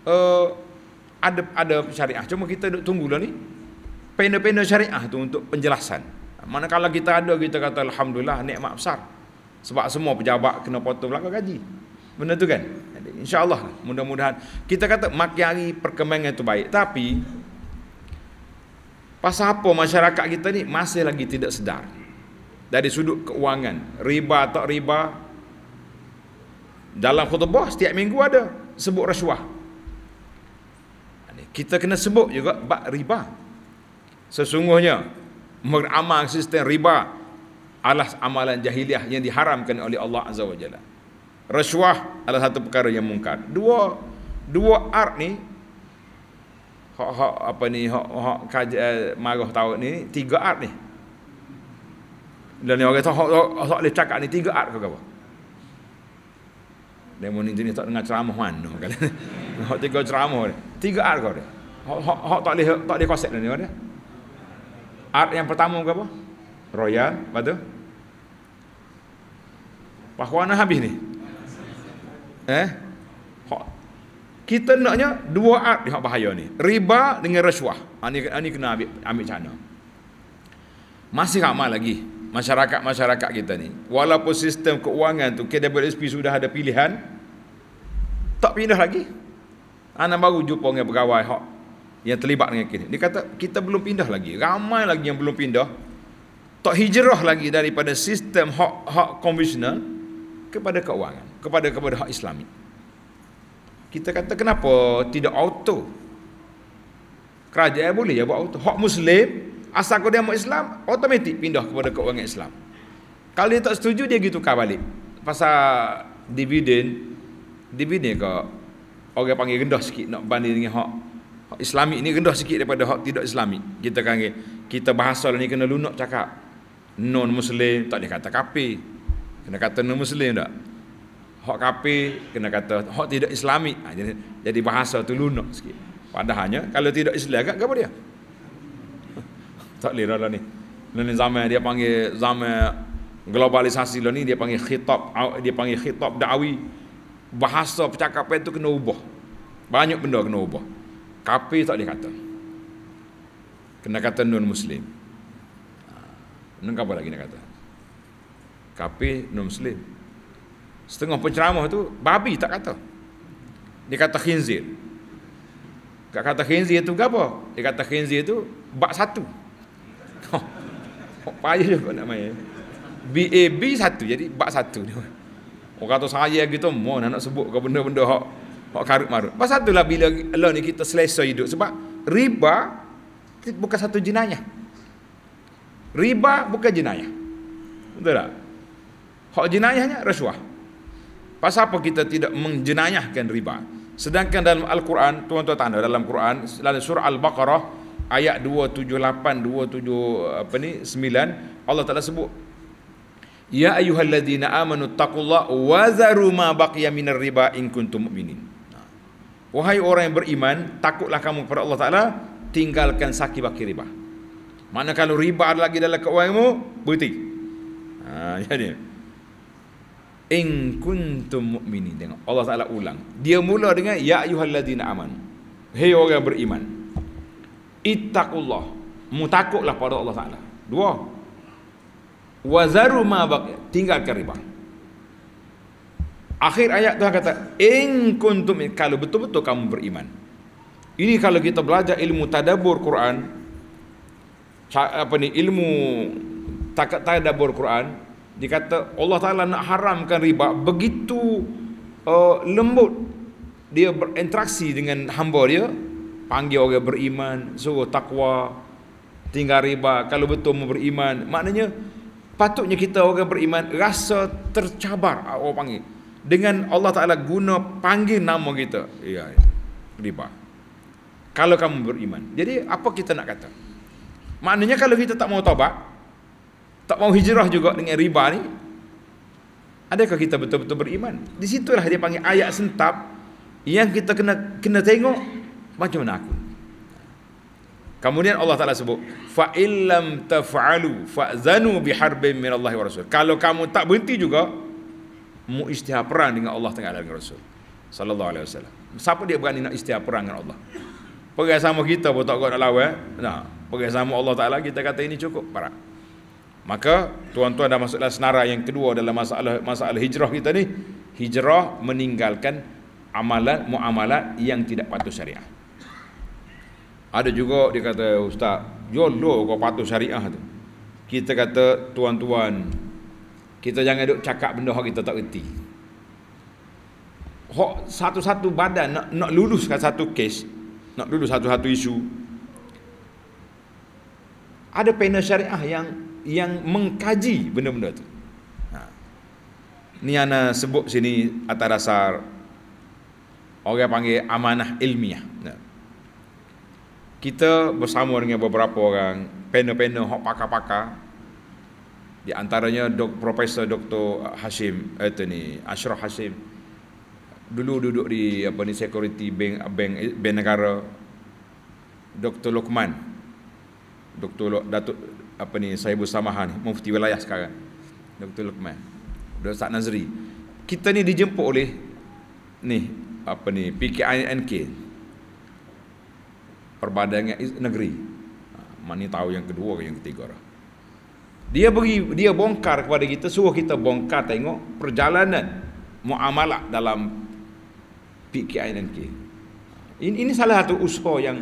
eh, ada ada syariah. Cuma kita duk lah ni. Pena-pena syariah tu untuk penjelasan. Manakala kita ada kita kata alhamdulillah nikmat besar. Sebab semua pejabat kena potong belaka gaji. Benda tu kan? Insya-Allah lah, mudah-mudahan kita kata makyari perkembangan tu baik. Tapi pasal apa masyarakat kita ni masih lagi tidak sedar dari sudut keuangan riba tak riba dalam khutbah setiap minggu ada sebut rasuah kita kena sebut juga bak riba. Sesungguhnya beramal sistem riba adalah amalan jahiliah yang diharamkan oleh Allah Azza wa Jalla. Rasuah adalah satu perkara yang mungkar. Dua dua art ni hak hak apa ni hak hak kaj, eh, marah tahu ni tiga art ni. Dan ni orang kata hak hak boleh cakap ni tiga art ke apa? Dia mau ni tak dengar ceramah mana kan. Hak tiga ceramah ni. Tiga art kau ni. Hak tak boleh tak boleh konsep ni ada. Art yang pertama ke apa? Royal, lepas tu. Pahuana habis ni. Eh? Hak kita naknya dua art yang bahaya ni. Riba dengan rasuah. Ha ni ah, ni kena ambil ambil cana. Masih ramai lagi masyarakat-masyarakat kita ni. Walaupun sistem keuangan tu KWSP sudah ada pilihan, tak pindah lagi. Anak baru jumpa dengan pegawai hak yang terlibat dengan kita. Dia kata, kita belum pindah lagi. Ramai lagi yang belum pindah. Tak hijrah lagi daripada sistem hak-hak konvensional kepada keuangan, kepada kepada hak islami. Kita kata, kenapa tidak auto? Kerajaan boleh ya buat auto. Hak muslim Asal kau dia mau Islam, automatik pindah kepada keuangan Islam. Kalau dia tak setuju, dia gitu kau balik. Pasal dividen, dividen kau, orang panggil rendah sikit nak banding dengan hak. Hak Islami ni rendah sikit daripada hak tidak Islami. Kita kan kita bahasa ni kena lunak cakap. Non Muslim tak dia kata kapi. Kena kata non Muslim tak? Hak kapi kena kata hak tidak Islami. Ha, jadi, jadi bahasa tu lunak sikit. Padahalnya kalau tidak Islam agak apa dia? tak lera lah ni ni zaman dia panggil zaman globalisasi lah ni dia panggil khitab dia panggil khitab da'awi bahasa percakapan tu kena ubah banyak benda kena ubah kapi tak boleh kata kena kata non muslim ha, Nengkap apa lagi nak kata kapi non muslim setengah penceramah tu babi tak kata dia kata khinzir kata khinzir tu apa dia kata khinzir tu bak satu Oh, Payah juga nak main. BAB satu jadi bak satu ni. Orang kata saya gitu mohon nak sebut ke benda-benda hak hak karut marut. Pasal itulah bila Allah ni kita selesa hidup sebab riba bukan satu jenayah. Riba bukan jenayah. Betul tak? Hak jenayahnya rasuah. Pas apa kita tidak menjenayahkan riba? Sedangkan dalam Al-Quran, tuan-tuan tanda dalam Quran, dalam surah Al-Baqarah, ayat 278 27 apa ni 9 Allah Taala sebut Ya ayyuhalladzina amanu taqullaha wa zaru ma baqiya minar riba in kuntum mu'minin. Ha. Wahai orang yang beriman, takutlah kamu kepada Allah Taala, tinggalkan saki baki riba. Mana kalau riba ada lagi dalam kewanganmu, berhenti. Ha, jadi ya in kuntum mu'minin. Tengok Allah Taala ulang. Dia mula dengan ya ayyuhalladzina amanu. Hei orang yang beriman ittaqullah mutakuklah pada Allah Taala dua wazaru ma baqi tinggalkan riba akhir ayat Tuhan kata in kuntum kalau betul-betul kamu beriman ini kalau kita belajar ilmu tadabbur Quran apa ni ilmu takat tadabbur Quran dikata Allah Taala nak haramkan riba begitu uh, lembut dia berinteraksi dengan hamba dia panggil orang beriman suruh takwa tinggal riba kalau betul mau beriman maknanya patutnya kita orang beriman rasa tercabar ah, orang panggil dengan Allah Taala guna panggil nama kita ya, ya, riba kalau kamu beriman jadi apa kita nak kata maknanya kalau kita tak mau taubat tak mau hijrah juga dengan riba ni adakah kita betul-betul beriman di situlah dia panggil ayat sentap yang kita kena kena tengok macam mana aku kemudian Allah Taala sebut fa illam taf'alu fa'zanu biharbin min Allah wa rasul kalau kamu tak berhenti juga mu istihar perang dengan Allah Taala dan Rasul sallallahu alaihi wasallam siapa dia berani nak istihar perang dengan Allah perang sama kita pun tak kau nak lawan nah perang sama Allah Taala kita kata ini cukup parah Maka tuan-tuan dah masuklah senara yang kedua dalam masalah masalah hijrah kita ni. Hijrah meninggalkan amalan muamalat yang tidak patuh syariah. Ada juga dia kata ustaz, jolo kau patuh syariah tu. Kita kata tuan-tuan, kita jangan duk cakap benda hak kita tak reti. Hak satu-satu badan nak nak luluskan satu kes, nak lulus satu-satu isu. Ada panel syariah yang yang mengkaji benda-benda tu. Ha. Ni ana sebut sini atas dasar orang panggil amanah ilmiah. Nah kita bersama dengan beberapa orang panel-panel hok pakar-pakar di antaranya Dok, Profesor Dr. Hashim itu eh, ni Ashraf Hashim dulu duduk di apa ni security bank bank, eh, bank negara Dr. Lokman Dr. Lok, Datuk apa ni saya bersamahan mufti wilayah sekarang Dr. Lokman Dr. Ustaz Nazri kita ni dijemput oleh ni apa ni PKINK perbandingannya negeri. Ha, mana tahu yang kedua ke yang ketiga lah. Dia bagi dia bongkar kepada kita suruh kita bongkar tengok perjalanan muamalah dalam PKNNK. Ini, ini salah satu usaha yang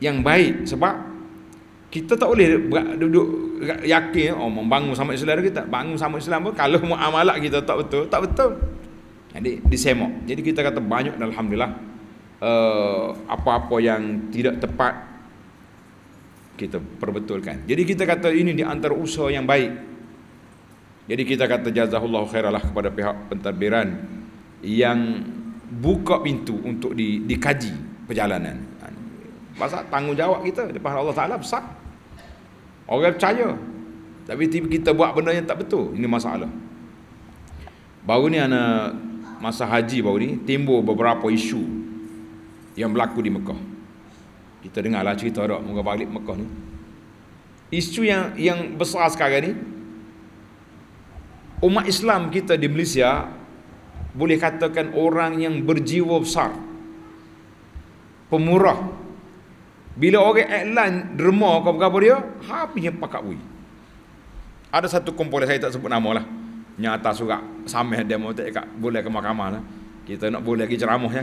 yang baik sebab kita tak boleh duduk yakin oh membangun sama Islam kita bangun sama Islam pun kalau muamalah kita tak betul tak betul. Jadi disemok. Jadi kita kata banyak dan alhamdulillah Eh, apa-apa yang tidak tepat kita perbetulkan. Jadi kita kata ini di antara usaha yang baik. Jadi kita kata jazakallahu khairalah kepada pihak pentadbiran yang buka pintu untuk di, dikaji perjalanan. Kan? Masa tanggungjawab kita daripada Allah Taala besar. Orang percaya. Tapi tiba kita buat benda yang tak betul, ini masalah. Baru ni ana masa haji baru ni timbul beberapa isu yang berlaku di Mekah. Kita dengarlah cerita dak muka balik Mekah ni. Isu yang yang besar sekarang ni umat Islam kita di Malaysia boleh katakan orang yang berjiwa besar. Pemurah. Bila orang iklan derma ke apa-apa dia, habisnya pakak ui. Ada satu kumpulan saya tak sebut nama lah. nyata atas surat. Sambil dia mahu tak boleh ke mahkamah lah. Kita nak boleh lagi ceramah ya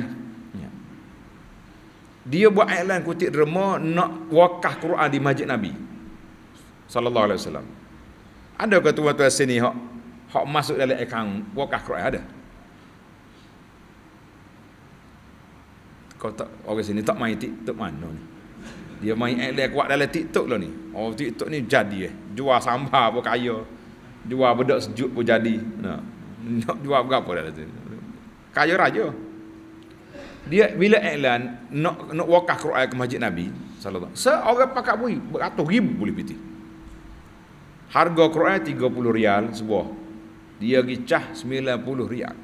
dia buat iklan kutip derma nak wakah Quran di masjid Nabi sallallahu alaihi wasallam ada ke tuan-tuan sini hak hak masuk dalam akaun wakah Quran ada kau tak orang sini tak main TikTok mana ni dia main iklan kuat dalam TikTok lah ni oh TikTok ni jadi eh jual sambal pun kaya jual bedak sejuk pun jadi nah nak jual berapa dalam tu kaya raja dia bila iklan nak nak wakaf Quran ke Masjid Nabi sallallahu alaihi wasallam. Seorang pakak bui beratus ribu boleh piti. Harga Quran 30 rial sebuah. Dia gi cah 90 rial.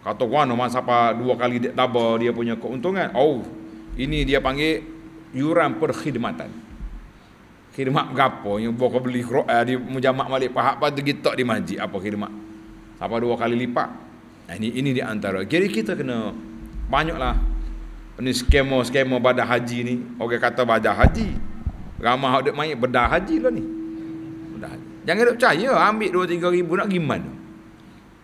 Kata kau nama siapa dua kali dia tabar dia punya keuntungan. Oh, ini dia panggil yuran perkhidmatan. Khidmat gapo yang bawa beli Quran di mujamak balik pahak pada gitok di masjid apa khidmat. Siapa dua kali lipat Nah, ini ini di antara. Jadi kita kena banyaklah ini skema skema badan haji ni. Orang kata badan haji. Ramah hak dek main bedah haji lah ni. Bedah Jangan dok percaya ambil 2 3 ribu nak gimana?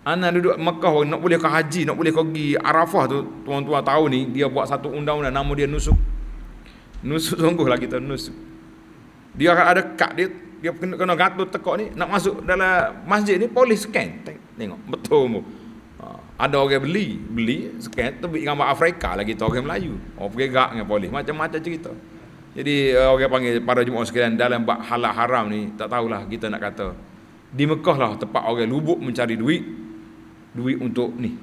Ana duduk Mekah nak boleh ke haji, nak boleh ke pergi Arafah tu tuan-tuan tahu ni dia buat satu undang-undang nama dia nusuk. Nusuk sungguh lah kita nusuk. Dia akan ada kad dia dia kena kena gatu tekok ni nak masuk dalam masjid ni polis scan tengok betul mu ada orang beli beli sekian tapi dengan Afrika lagi tu orang Melayu orang pergi gerak dengan polis macam-macam cerita jadi eh, orang panggil para jemaah sekalian dalam bab halal haram ni tak tahulah kita nak kata di Mekah lah tempat orang lubuk mencari duit duit untuk ni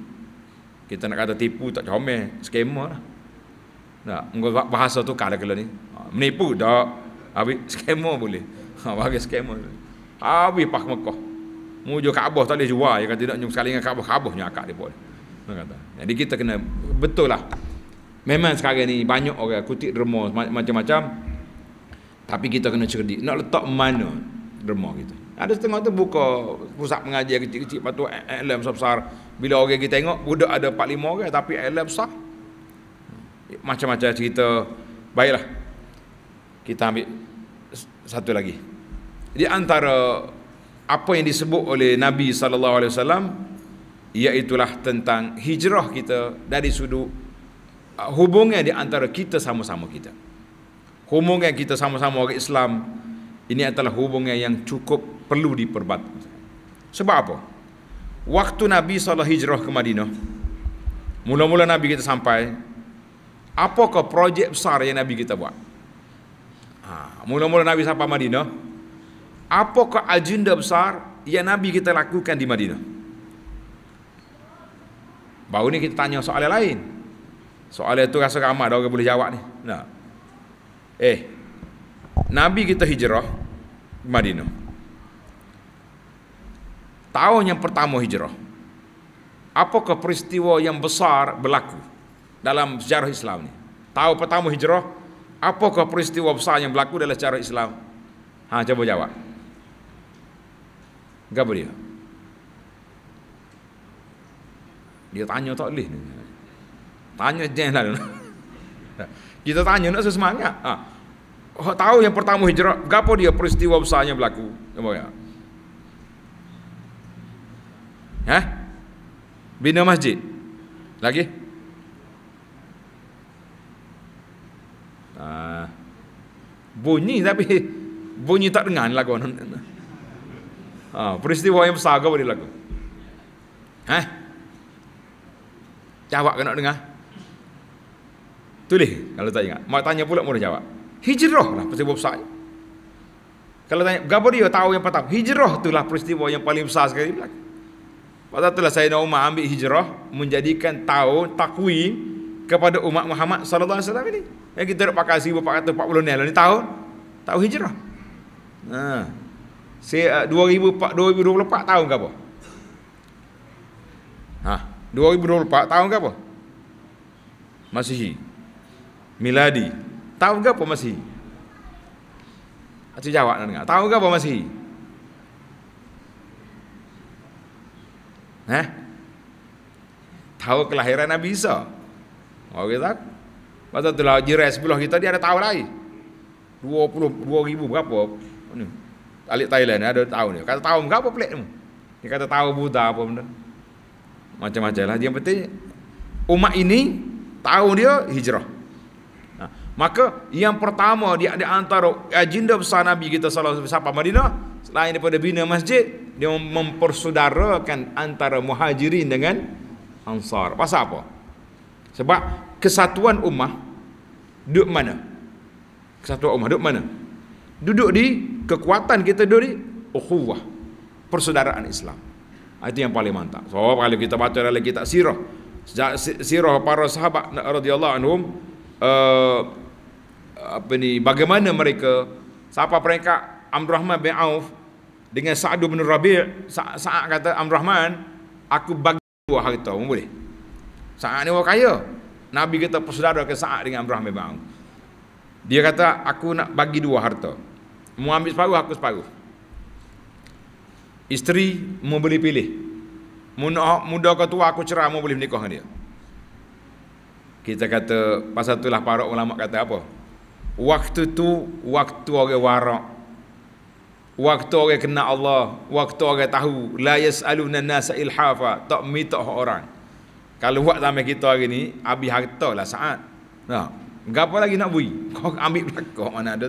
kita nak kata tipu tak comel skema lah tak, bahasa tu kalah kala ni ha, menipu tak habis skema boleh ha, bagi skema habis pak Mekah Muja Kaabah tak boleh jual. Dia kata, nak jumpa sekali dengan Kaabah. Kaabah punya akak dia boleh. kata. Jadi kita kena, betul lah. Memang sekarang ni banyak orang kutip derma macam-macam. Tapi kita kena cerdik. Nak letak mana derma kita. Ada setengah tu buka pusat pengajian kecil-kecil. Lepas tu eh, eh, alam besar. Bila orang kita tengok, budak ada 4-5 orang. Tapi alam besar. Macam-macam cerita. Baiklah. Kita ambil satu lagi. Di antara apa yang disebut oleh Nabi sallallahu alaihi wasallam iaitulah tentang hijrah kita dari sudut uh, hubungan di antara kita sama-sama kita. Hubungan kita sama-sama orang Islam ini adalah hubungan yang cukup perlu diperbatkan. Sebab apa? Waktu Nabi sallallahu hijrah ke Madinah, mula-mula Nabi kita sampai, apakah projek besar yang Nabi kita buat? Ha, mula-mula Nabi sampai Madinah, apakah agenda besar yang Nabi kita lakukan di Madinah? Baru ni kita tanya soalan lain. Soalan tu rasa ramai dah orang boleh jawab ni. Nah. Eh, Nabi kita hijrah ke Madinah. Tahun yang pertama hijrah. Apakah peristiwa yang besar berlaku dalam sejarah Islam ni? Tahun pertama hijrah, apakah peristiwa besar yang berlaku dalam sejarah Islam? Ha, cuba jawab. Gak boleh. Dia tanya tak boleh ni. Tanya je lah. Kita tanya nak sesemangat. Ha. Oh, tahu yang pertama hijrah, Gak gapo dia peristiwa besarnya berlaku? Apa ya? Ha? Bina masjid. Lagi? Ha. Bunyi tapi bunyi tak dengar lagu. Ha peristiwa yang besar kau boleh lagu. Ha? Jawab kau nak dengar? Tulis kalau tak ingat. Mak tanya pula mula jawab. Hijrah lah peristiwa besar. Kalau tanya, berapa dia tahu yang pertama? Hijrah itulah peristiwa yang paling besar sekali berlaku. Sebab itulah Sayyidina Umar ambil hijrah menjadikan tahu takui kepada umat Muhammad sallallahu alaihi wasallam ini. Yang kita nak pakai 1440 ni tahun tahu hijrah. Nah. Saya ah, 2024 tahun ke apa? Ha, 2024 tahun ke apa? Masihi. Miladi. Tahun ke apa Masihi? Aku jawab nak dengar. Tahun ke apa Masihi? Ha? Tahu kelahiran Nabi Isa. Oh, kita Pasal tu lah sebelah kita dia ada tahun lain, 20 2000 berapa? Ini. Alik Thailand ada tahu ni. Kata tahu enggak apa pelik ni. Dia kata tahu buta apa benda. Macam-macam lah. Yang penting umat ini tahu dia hijrah. Nah, ha. maka yang pertama dia ada antara agenda besar Nabi kita salah siapa Madinah selain daripada bina masjid dia mempersaudarakan antara muhajirin dengan ansar. Pasal apa? Sebab kesatuan umat duduk mana? Kesatuan umat duduk mana? duduk di kekuatan kita duduk di ukhuwah persaudaraan Islam ah, itu yang paling mantap so kalau kita baca dalam kitab sirah sirah para sahabat radhiyallahu anhum eh, apa ni bagaimana mereka siapa mereka? Amr Rahman bin Auf dengan Sa'ad bin Rabi' Saat kata Amr Rahman aku bagi dua harta pun boleh Sa'ad ni orang kaya Nabi kata persaudara ke Sa'ad dengan Amr Rahman bin Auf dia kata aku nak bagi dua harta Mu ambil separuh aku separuh. Isteri mu boleh pilih. muda ke tua aku cerah mu boleh nikah dengan dia. Kita kata pasal itulah para ulama kata apa? Waktu tu waktu orang warak. Waktu orang kena Allah, waktu orang tahu la yasaluna nasa ilhafa, tak minta orang. Kalau buat sampai kita hari ni habis harta lah saat. Nah, gapo lagi nak bui? Kau ambil belakang mana ada.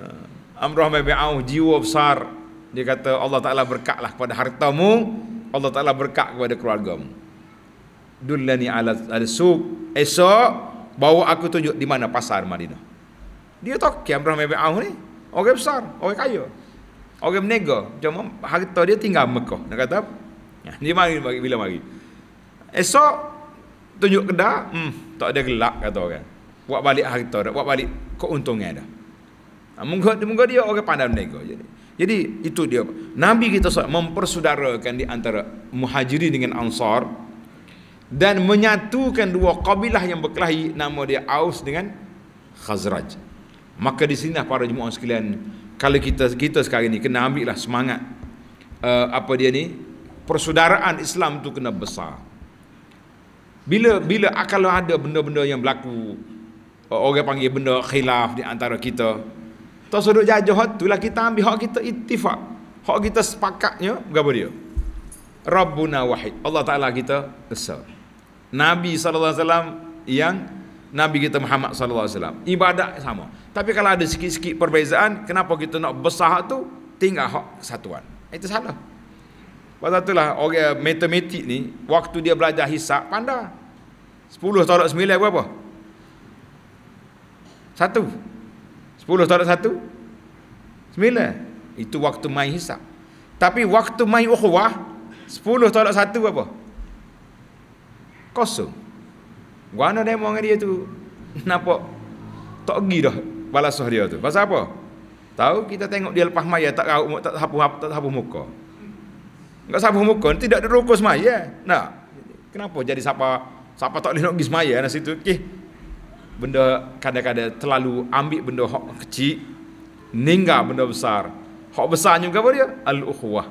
Ah. Amrah bin Auf jiwa besar dia kata Allah Taala berkatlah kepada hartamu Allah Taala berkat kepada keluargamu. mu dullani ala al-suq esok bawa aku tunjuk di mana pasar Madinah dia tahu ke Amrah bin Auf ni orang besar orang kaya orang berniaga cuma harta dia tinggal Mekah Dia kata ya, dia mari bagi bila mari esok tunjuk kedai hmm tak ada gelak kata orang buat balik harta dah buat balik keuntungan dah Moga ha, moga dia orang pandai menego. Jadi jadi itu dia. Nabi kita mempersaudarakan di antara Muhajirin dengan Ansar dan menyatukan dua kabilah yang berkelahi nama dia Aus dengan Khazraj. Maka di sini para jemaah sekalian, kalau kita kita sekarang ini kena lah semangat uh, apa dia ni? Persaudaraan Islam tu kena besar. Bila bila ah, kalau ada benda-benda yang berlaku uh, orang panggil benda khilaf di antara kita, tak suruh jajah itulah kita ambil hak kita ittifak. Hak kita sepakatnya berapa dia? Rabbuna wahid. Allah Taala kita esa. Nabi sallallahu alaihi wasallam yang Nabi kita Muhammad sallallahu alaihi wasallam. Ibadat sama. Tapi kalau ada sikit-sikit perbezaan, kenapa kita nak besar tu tinggal hak kesatuan? Itu salah. Pasal itulah orang matematik ni waktu dia belajar hisab pandai. 10 tolak 9 berapa? Satu. Sepuluh tolak satu Sembilan Itu waktu main hisap Tapi waktu main ukhwah Sepuluh tolak satu apa Kosong Guana demo dengan dia tu Nampak Tak pergi dah Balasah dia tu Pasal apa Tahu kita tengok dia lepas maya tak tahu tak tahu tak tahu muka. Enggak sapu muka, tidak ada rukus maya. Nah, kenapa jadi siapa siapa tak boleh nak pergi semaya nah situ? benda kadang-kadang terlalu ambil benda hak kecil ninggal benda besar hak besar juga apa dia al ukhuwah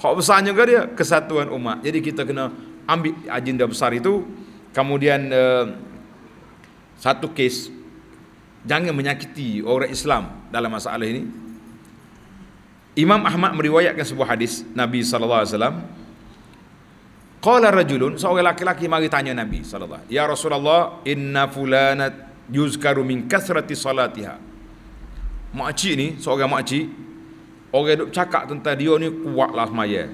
hak besar juga dia kesatuan umat jadi kita kena ambil agenda besar itu kemudian uh, satu kes jangan menyakiti orang Islam dalam masalah ini Imam Ahmad meriwayatkan sebuah hadis Nabi sallallahu alaihi wasallam Qala rajulun seorang laki-laki mari tanya Nabi sallallahu Ya Rasulullah, inna fulanat yuzkaru min kasrati salatiha. Makcik ni, seorang makcik orang duk cakap tentang dia ni kuatlah semaya.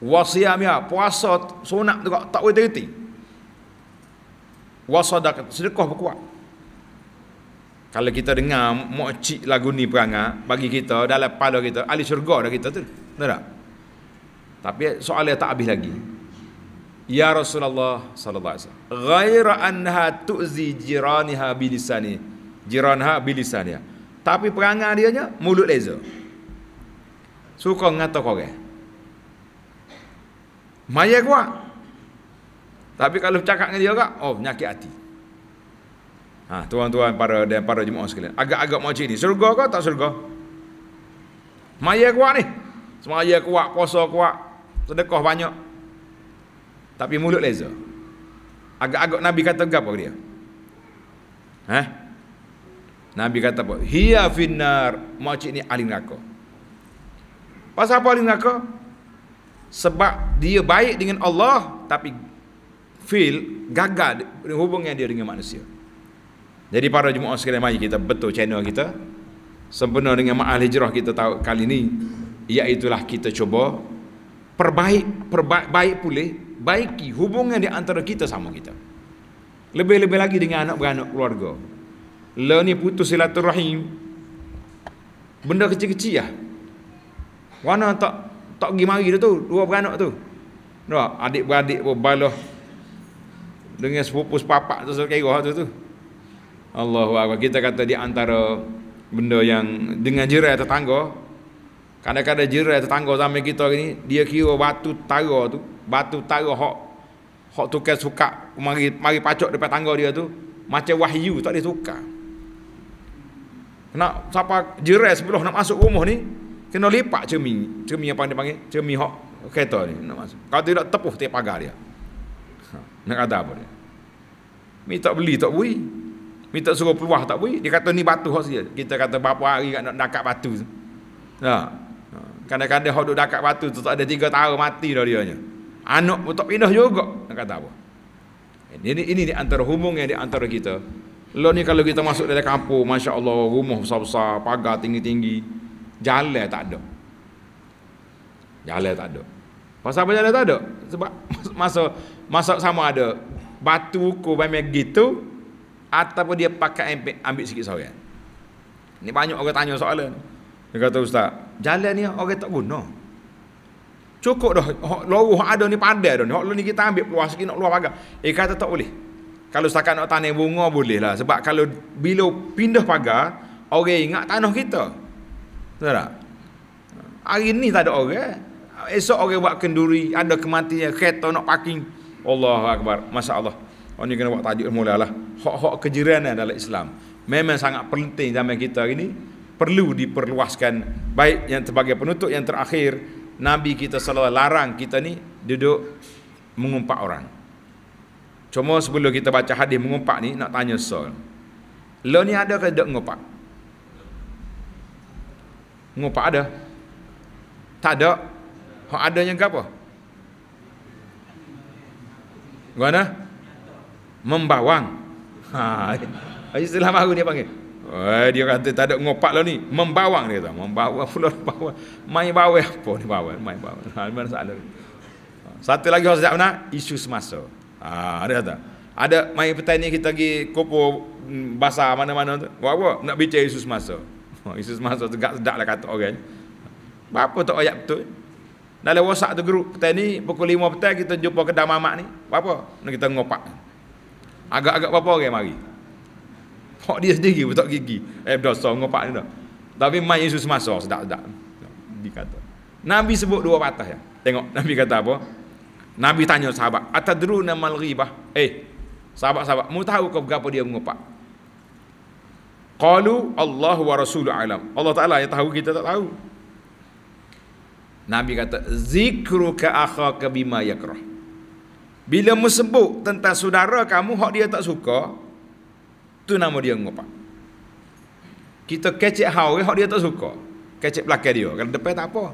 Wasiyamnya puasa sunat juga tak boleh terhenti. Wasadak sedekah berkuat. Kalau kita dengar makcik lagu ni perangai bagi kita dalam pala kita ahli syurga dah kita tu. Betul tak? Tapi soalnya tak habis lagi. Ya Rasulullah sallallahu alaihi wasallam. Ghaira anha tu'zi jiraniha bilisani. Jiranha bilisani. Tapi perangai dia nya mulut leza. Suka ngata kau orang. Maya kuat. Tapi kalau cakap dengan dia kak, oh penyakit hati. Ha, tuan-tuan para dan para jemaah sekalian. Agak-agak macam ni. Surga ke tak surga? Maya kuat ni. Semaya kuat, puasa kuat, Sedekah banyak. Tapi mulut leza. Agak-agak Nabi kata apa dia? Ha? Nabi kata apa? Hiya finnar. Makcik ni ahli neraka. Pasal apa ahli neraka? Sebab dia baik dengan Allah. Tapi feel gagal hubungan dia dengan manusia. Jadi para jemaah sekalian mari kita betul channel kita. Sempena dengan ma'al hijrah kita tahu kali ini. Iaitulah kita cuba perbaik perbaik baik pulih baiki hubungan di antara kita sama kita lebih-lebih lagi dengan anak beranak keluarga le lah ni putus silaturahim benda kecil-kecil lah mana tak tak pergi mari tu dua beranak tu Nah, adik-beradik pun balah dengan sepupu sepapak tu sekira tu tu. Allahu Kita kata di antara benda yang dengan jiran tetangga Kadang-kadang jerai tetangga sama kita ni, dia kira batu tara tu, batu tara hok hok tukar suka mari mari pacok depan tangga dia tu, macam wahyu tak boleh tukar. Nak siapa jerai sebelum nak masuk rumah ni, kena lipat cermin, cermin apa dia panggil? Cermin hok kereta ni nak masuk. Kalau tidak tepuh tiap pagar dia. Ha, nak kata apa dia? Mi tak beli tak bui. Mi tak suruh peluah tak bui. Dia kata ni batu hok saja. Kita kata berapa hari nak nak batu tu. Ha. Kadang-kadang hok duk batu tu ada tiga tahun mati dah dia nya. Anak pun tak pindah juga nak kata apa. Ini ini, ini di antara hubung yang di antara kita. Lo ni kalau kita masuk dalam kampung, masya-Allah rumah besar-besar, pagar tinggi-tinggi, jalan tak ada. Jalan tak ada. Pasal apa jalan tak ada? Sebab masa masa sama ada batu ko bagi gitu ataupun dia pakai ambil, ambil sikit sawian. Ini banyak orang tanya soalan. Dia kata ustaz, jalan ni orang tak guna. Cukup dah lorong hak ada ni padat dah ni. Hak ni kita ambil peluang sikit nak keluar pagar. Eh kata tak boleh. Kalau setakat nak tanam bunga boleh lah. Sebab kalau bila pindah pagar, orang ingat tanah kita. Tahu tak? Hari ni tak ada orang. Esok orang buat kenduri, ada kematian, kereta nak parking. Allah Akbar. Masya Allah. Orang ni kena buat tajuk mulalah. lah. Hak-hak kejiranan dalam Islam. Memang sangat penting zaman kita hari ni perlu diperluaskan baik yang sebagai penutup yang terakhir nabi kita salah larang kita ni duduk mengumpat orang cuma sebelum kita baca hadis mengumpat ni nak tanya soal lo ni ada ke duduk mengumpat mengumpat ada tak ada hak adanya ke apa mana membawang ha istilah baru dia panggil Eh, dia kata tak ada ngopak lah ni. Membawang dia kata. Membawang pula. Membawang. Main bawang apa ni bawang. Main bawang. Ha, ada masalah. Satu lagi orang tak pernah. Isu semasa. Ha, ada kata. Ada main petani ni kita pergi kopo hmm, basah mana-mana tu. Buat apa? Nak bicara isu semasa. Ha, isu semasa tegak gak sedap lah kata orang. Berapa tak ayat betul? Dalam wasak tu grup petani ni pukul lima petai kita jumpa kedai mamak ni. Berapa? Nak kita ngopak. Agak-agak berapa orang mari? Hak dia sendiri pun tak gigi. Eh berdosa dengan pak ni dah. Tapi mai Yesus semasa sedak-sedak. Dikata. Nabi sebut dua patah ya. Tengok Nabi kata apa? Nabi tanya sahabat, "Atadruna mal ghibah?" Eh, sahabat-sahabat, mu tahu kau berapa dia mengupak? Qalu Allah wa rasulu alam. Allah Taala yang tahu kita tak tahu. Nabi kata, "Zikruka akhaka bima yakrah." Bila mu sebut tentang saudara kamu hak dia tak suka, Tu nama dia ngopak. Kita kecek hau orang dia tak suka. Kecek belakang dia. Kalau depan tak apa.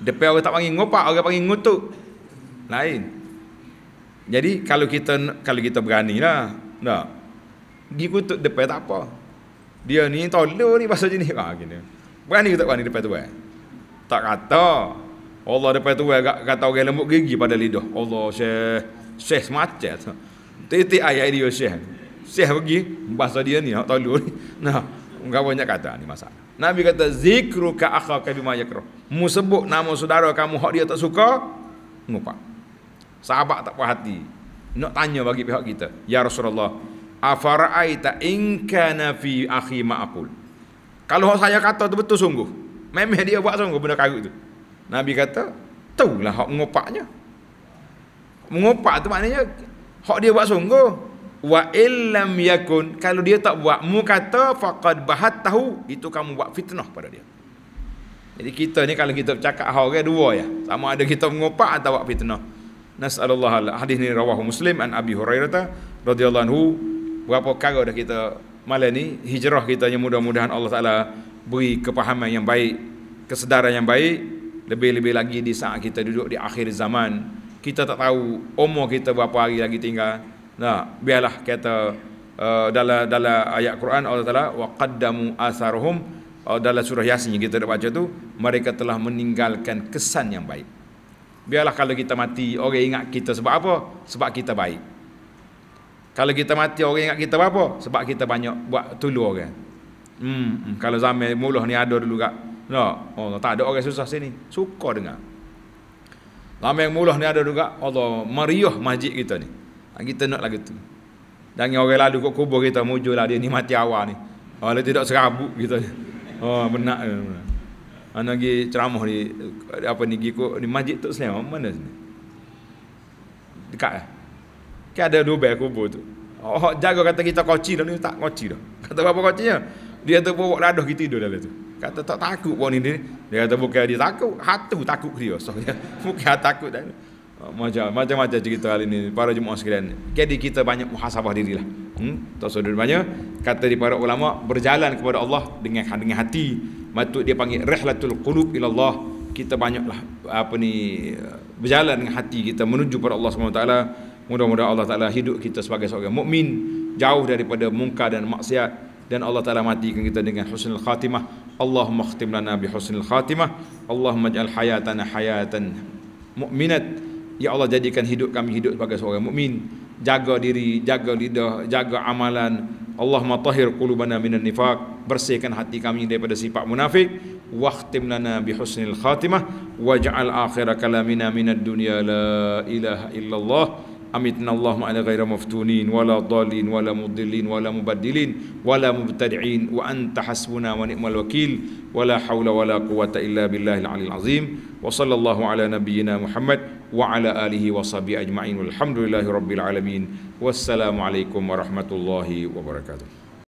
Depan orang tak panggil ngopak, orang panggil ngutuk. Lain. Jadi kalau kita kalau kita beranilah, nah. Dikutuk depan tak apa. Dia ni tolol ni pasal jenis ah gini. Berani ke tak berani depan tuan? Tak kata. Allah depan tu agak kata orang lembut gigi pada lidah. Allah syekh, syekh macet. Titik ayat dia syekh. Syekh pergi bahasa dia ni hak tahu ni. Nah, enggak banyak kata ni masalah. Nabi kata zikru ka akha ka bima yakrah. Mu sebut nama saudara kamu hak dia tak suka, ngupak. Sahabat tak perhati. Nak tanya bagi pihak kita. Ya Rasulullah, afara'aita in kana fi akhi ma'qul. Kalau hak saya kata tu betul sungguh. Memang dia buat sungguh benda karut tu. Nabi kata, tahu lah hak ngupaknya. Mengupak tu maknanya hak dia buat sungguh wa illam yakun kalau dia tak buat mu kata faqad bahat tahu itu kamu buat fitnah pada dia jadi kita ni kalau kita bercakap hal orang dua ya sama ada kita mengopak atau buat fitnah nasallallahu alaihi hadis ni rawahu muslim an abi hurairah radhiyallahu anhu berapa kali dah kita malam ni hijrah kita yang mudah-mudahan Allah Taala beri kepahaman yang baik kesedaran yang baik lebih-lebih lagi di saat kita duduk di akhir zaman kita tak tahu umur kita berapa hari lagi tinggal Nah, biarlah kata uh, dalam dalam ayat Quran Allah Taala wa qaddamu asarhum uh, dalam surah Yasin kita dah baca tu, mereka telah meninggalkan kesan yang baik. Biarlah kalau kita mati orang ingat kita sebab apa? Sebab kita baik. Kalau kita mati orang ingat kita apa? Sebab kita banyak buat tolong orang. Hmm, hmm, kalau zaman muluh ni ada dulu kak. No, oh, tak ada orang susah sini. Suka dengar. Lama yang mulah ni ada juga Allah meriah masjid kita ni. Ha, kita nak lagu tu. Dan orang lalu kat kubur kita mujulah dia ni mati awal ni. Oh, dia tidak serabut kita. Oh, ha, benak. Anak pergi ceramah di eh, apa ni gigo di masjid Tok Selim mana sini? Dekat eh. Kan ada dua bel kubur tu. Oh, jaga kata kita koci dah ni tak koci dah. Kata apa kocinya? Dia tu bawa ladah kita tidur dalam tu. Kata tak takut pun ni dia. Dia kata bukan dia takut, hatu takut dia. So dia bukan takut dah. Ah, macam macam macam cerita hari ini para jemaah sekalian jadi kita banyak muhasabah dirilah hmm tak sedar banyak kata di para ulama berjalan kepada Allah dengan dengan hati matu dia panggil rihlatul qulub ilallah. kita banyaklah apa ni berjalan dengan hati kita menuju kepada Allah SWT mudah-mudahan Allah Taala hidup kita sebagai seorang mukmin jauh daripada mungka dan maksiat dan Allah Taala matikan kita dengan husnul khatimah Allahumma khtim lana bi husnul khatimah Allahumma ij'al hayatana hayatan mu'minat Ya Allah jadikan hidup kami hidup sebagai seorang mukmin. Jaga diri, jaga lidah, jaga amalan. Allahumma tahir qulubana minan nifak. bersihkan hati kami daripada sifat munafik. Waktim lana bihusnil khatimah waj'al akhir kalamina minad dunia la ilaha illallah amitna Allahumma ala ghairi maftunin wala dhalin wala mudillin wala mubaddilin wala mubtadi'in wa anta hasbuna wa ni'mal wakil wala haula wala quwata illa billahil aliyil azim wa sallallahu ala nabiyyina Muhammad wa ala alihi wa sahbihi ajma'in walhamdulillahi rabbil alamin wassalamu alaikum warahmatullahi wabarakatuh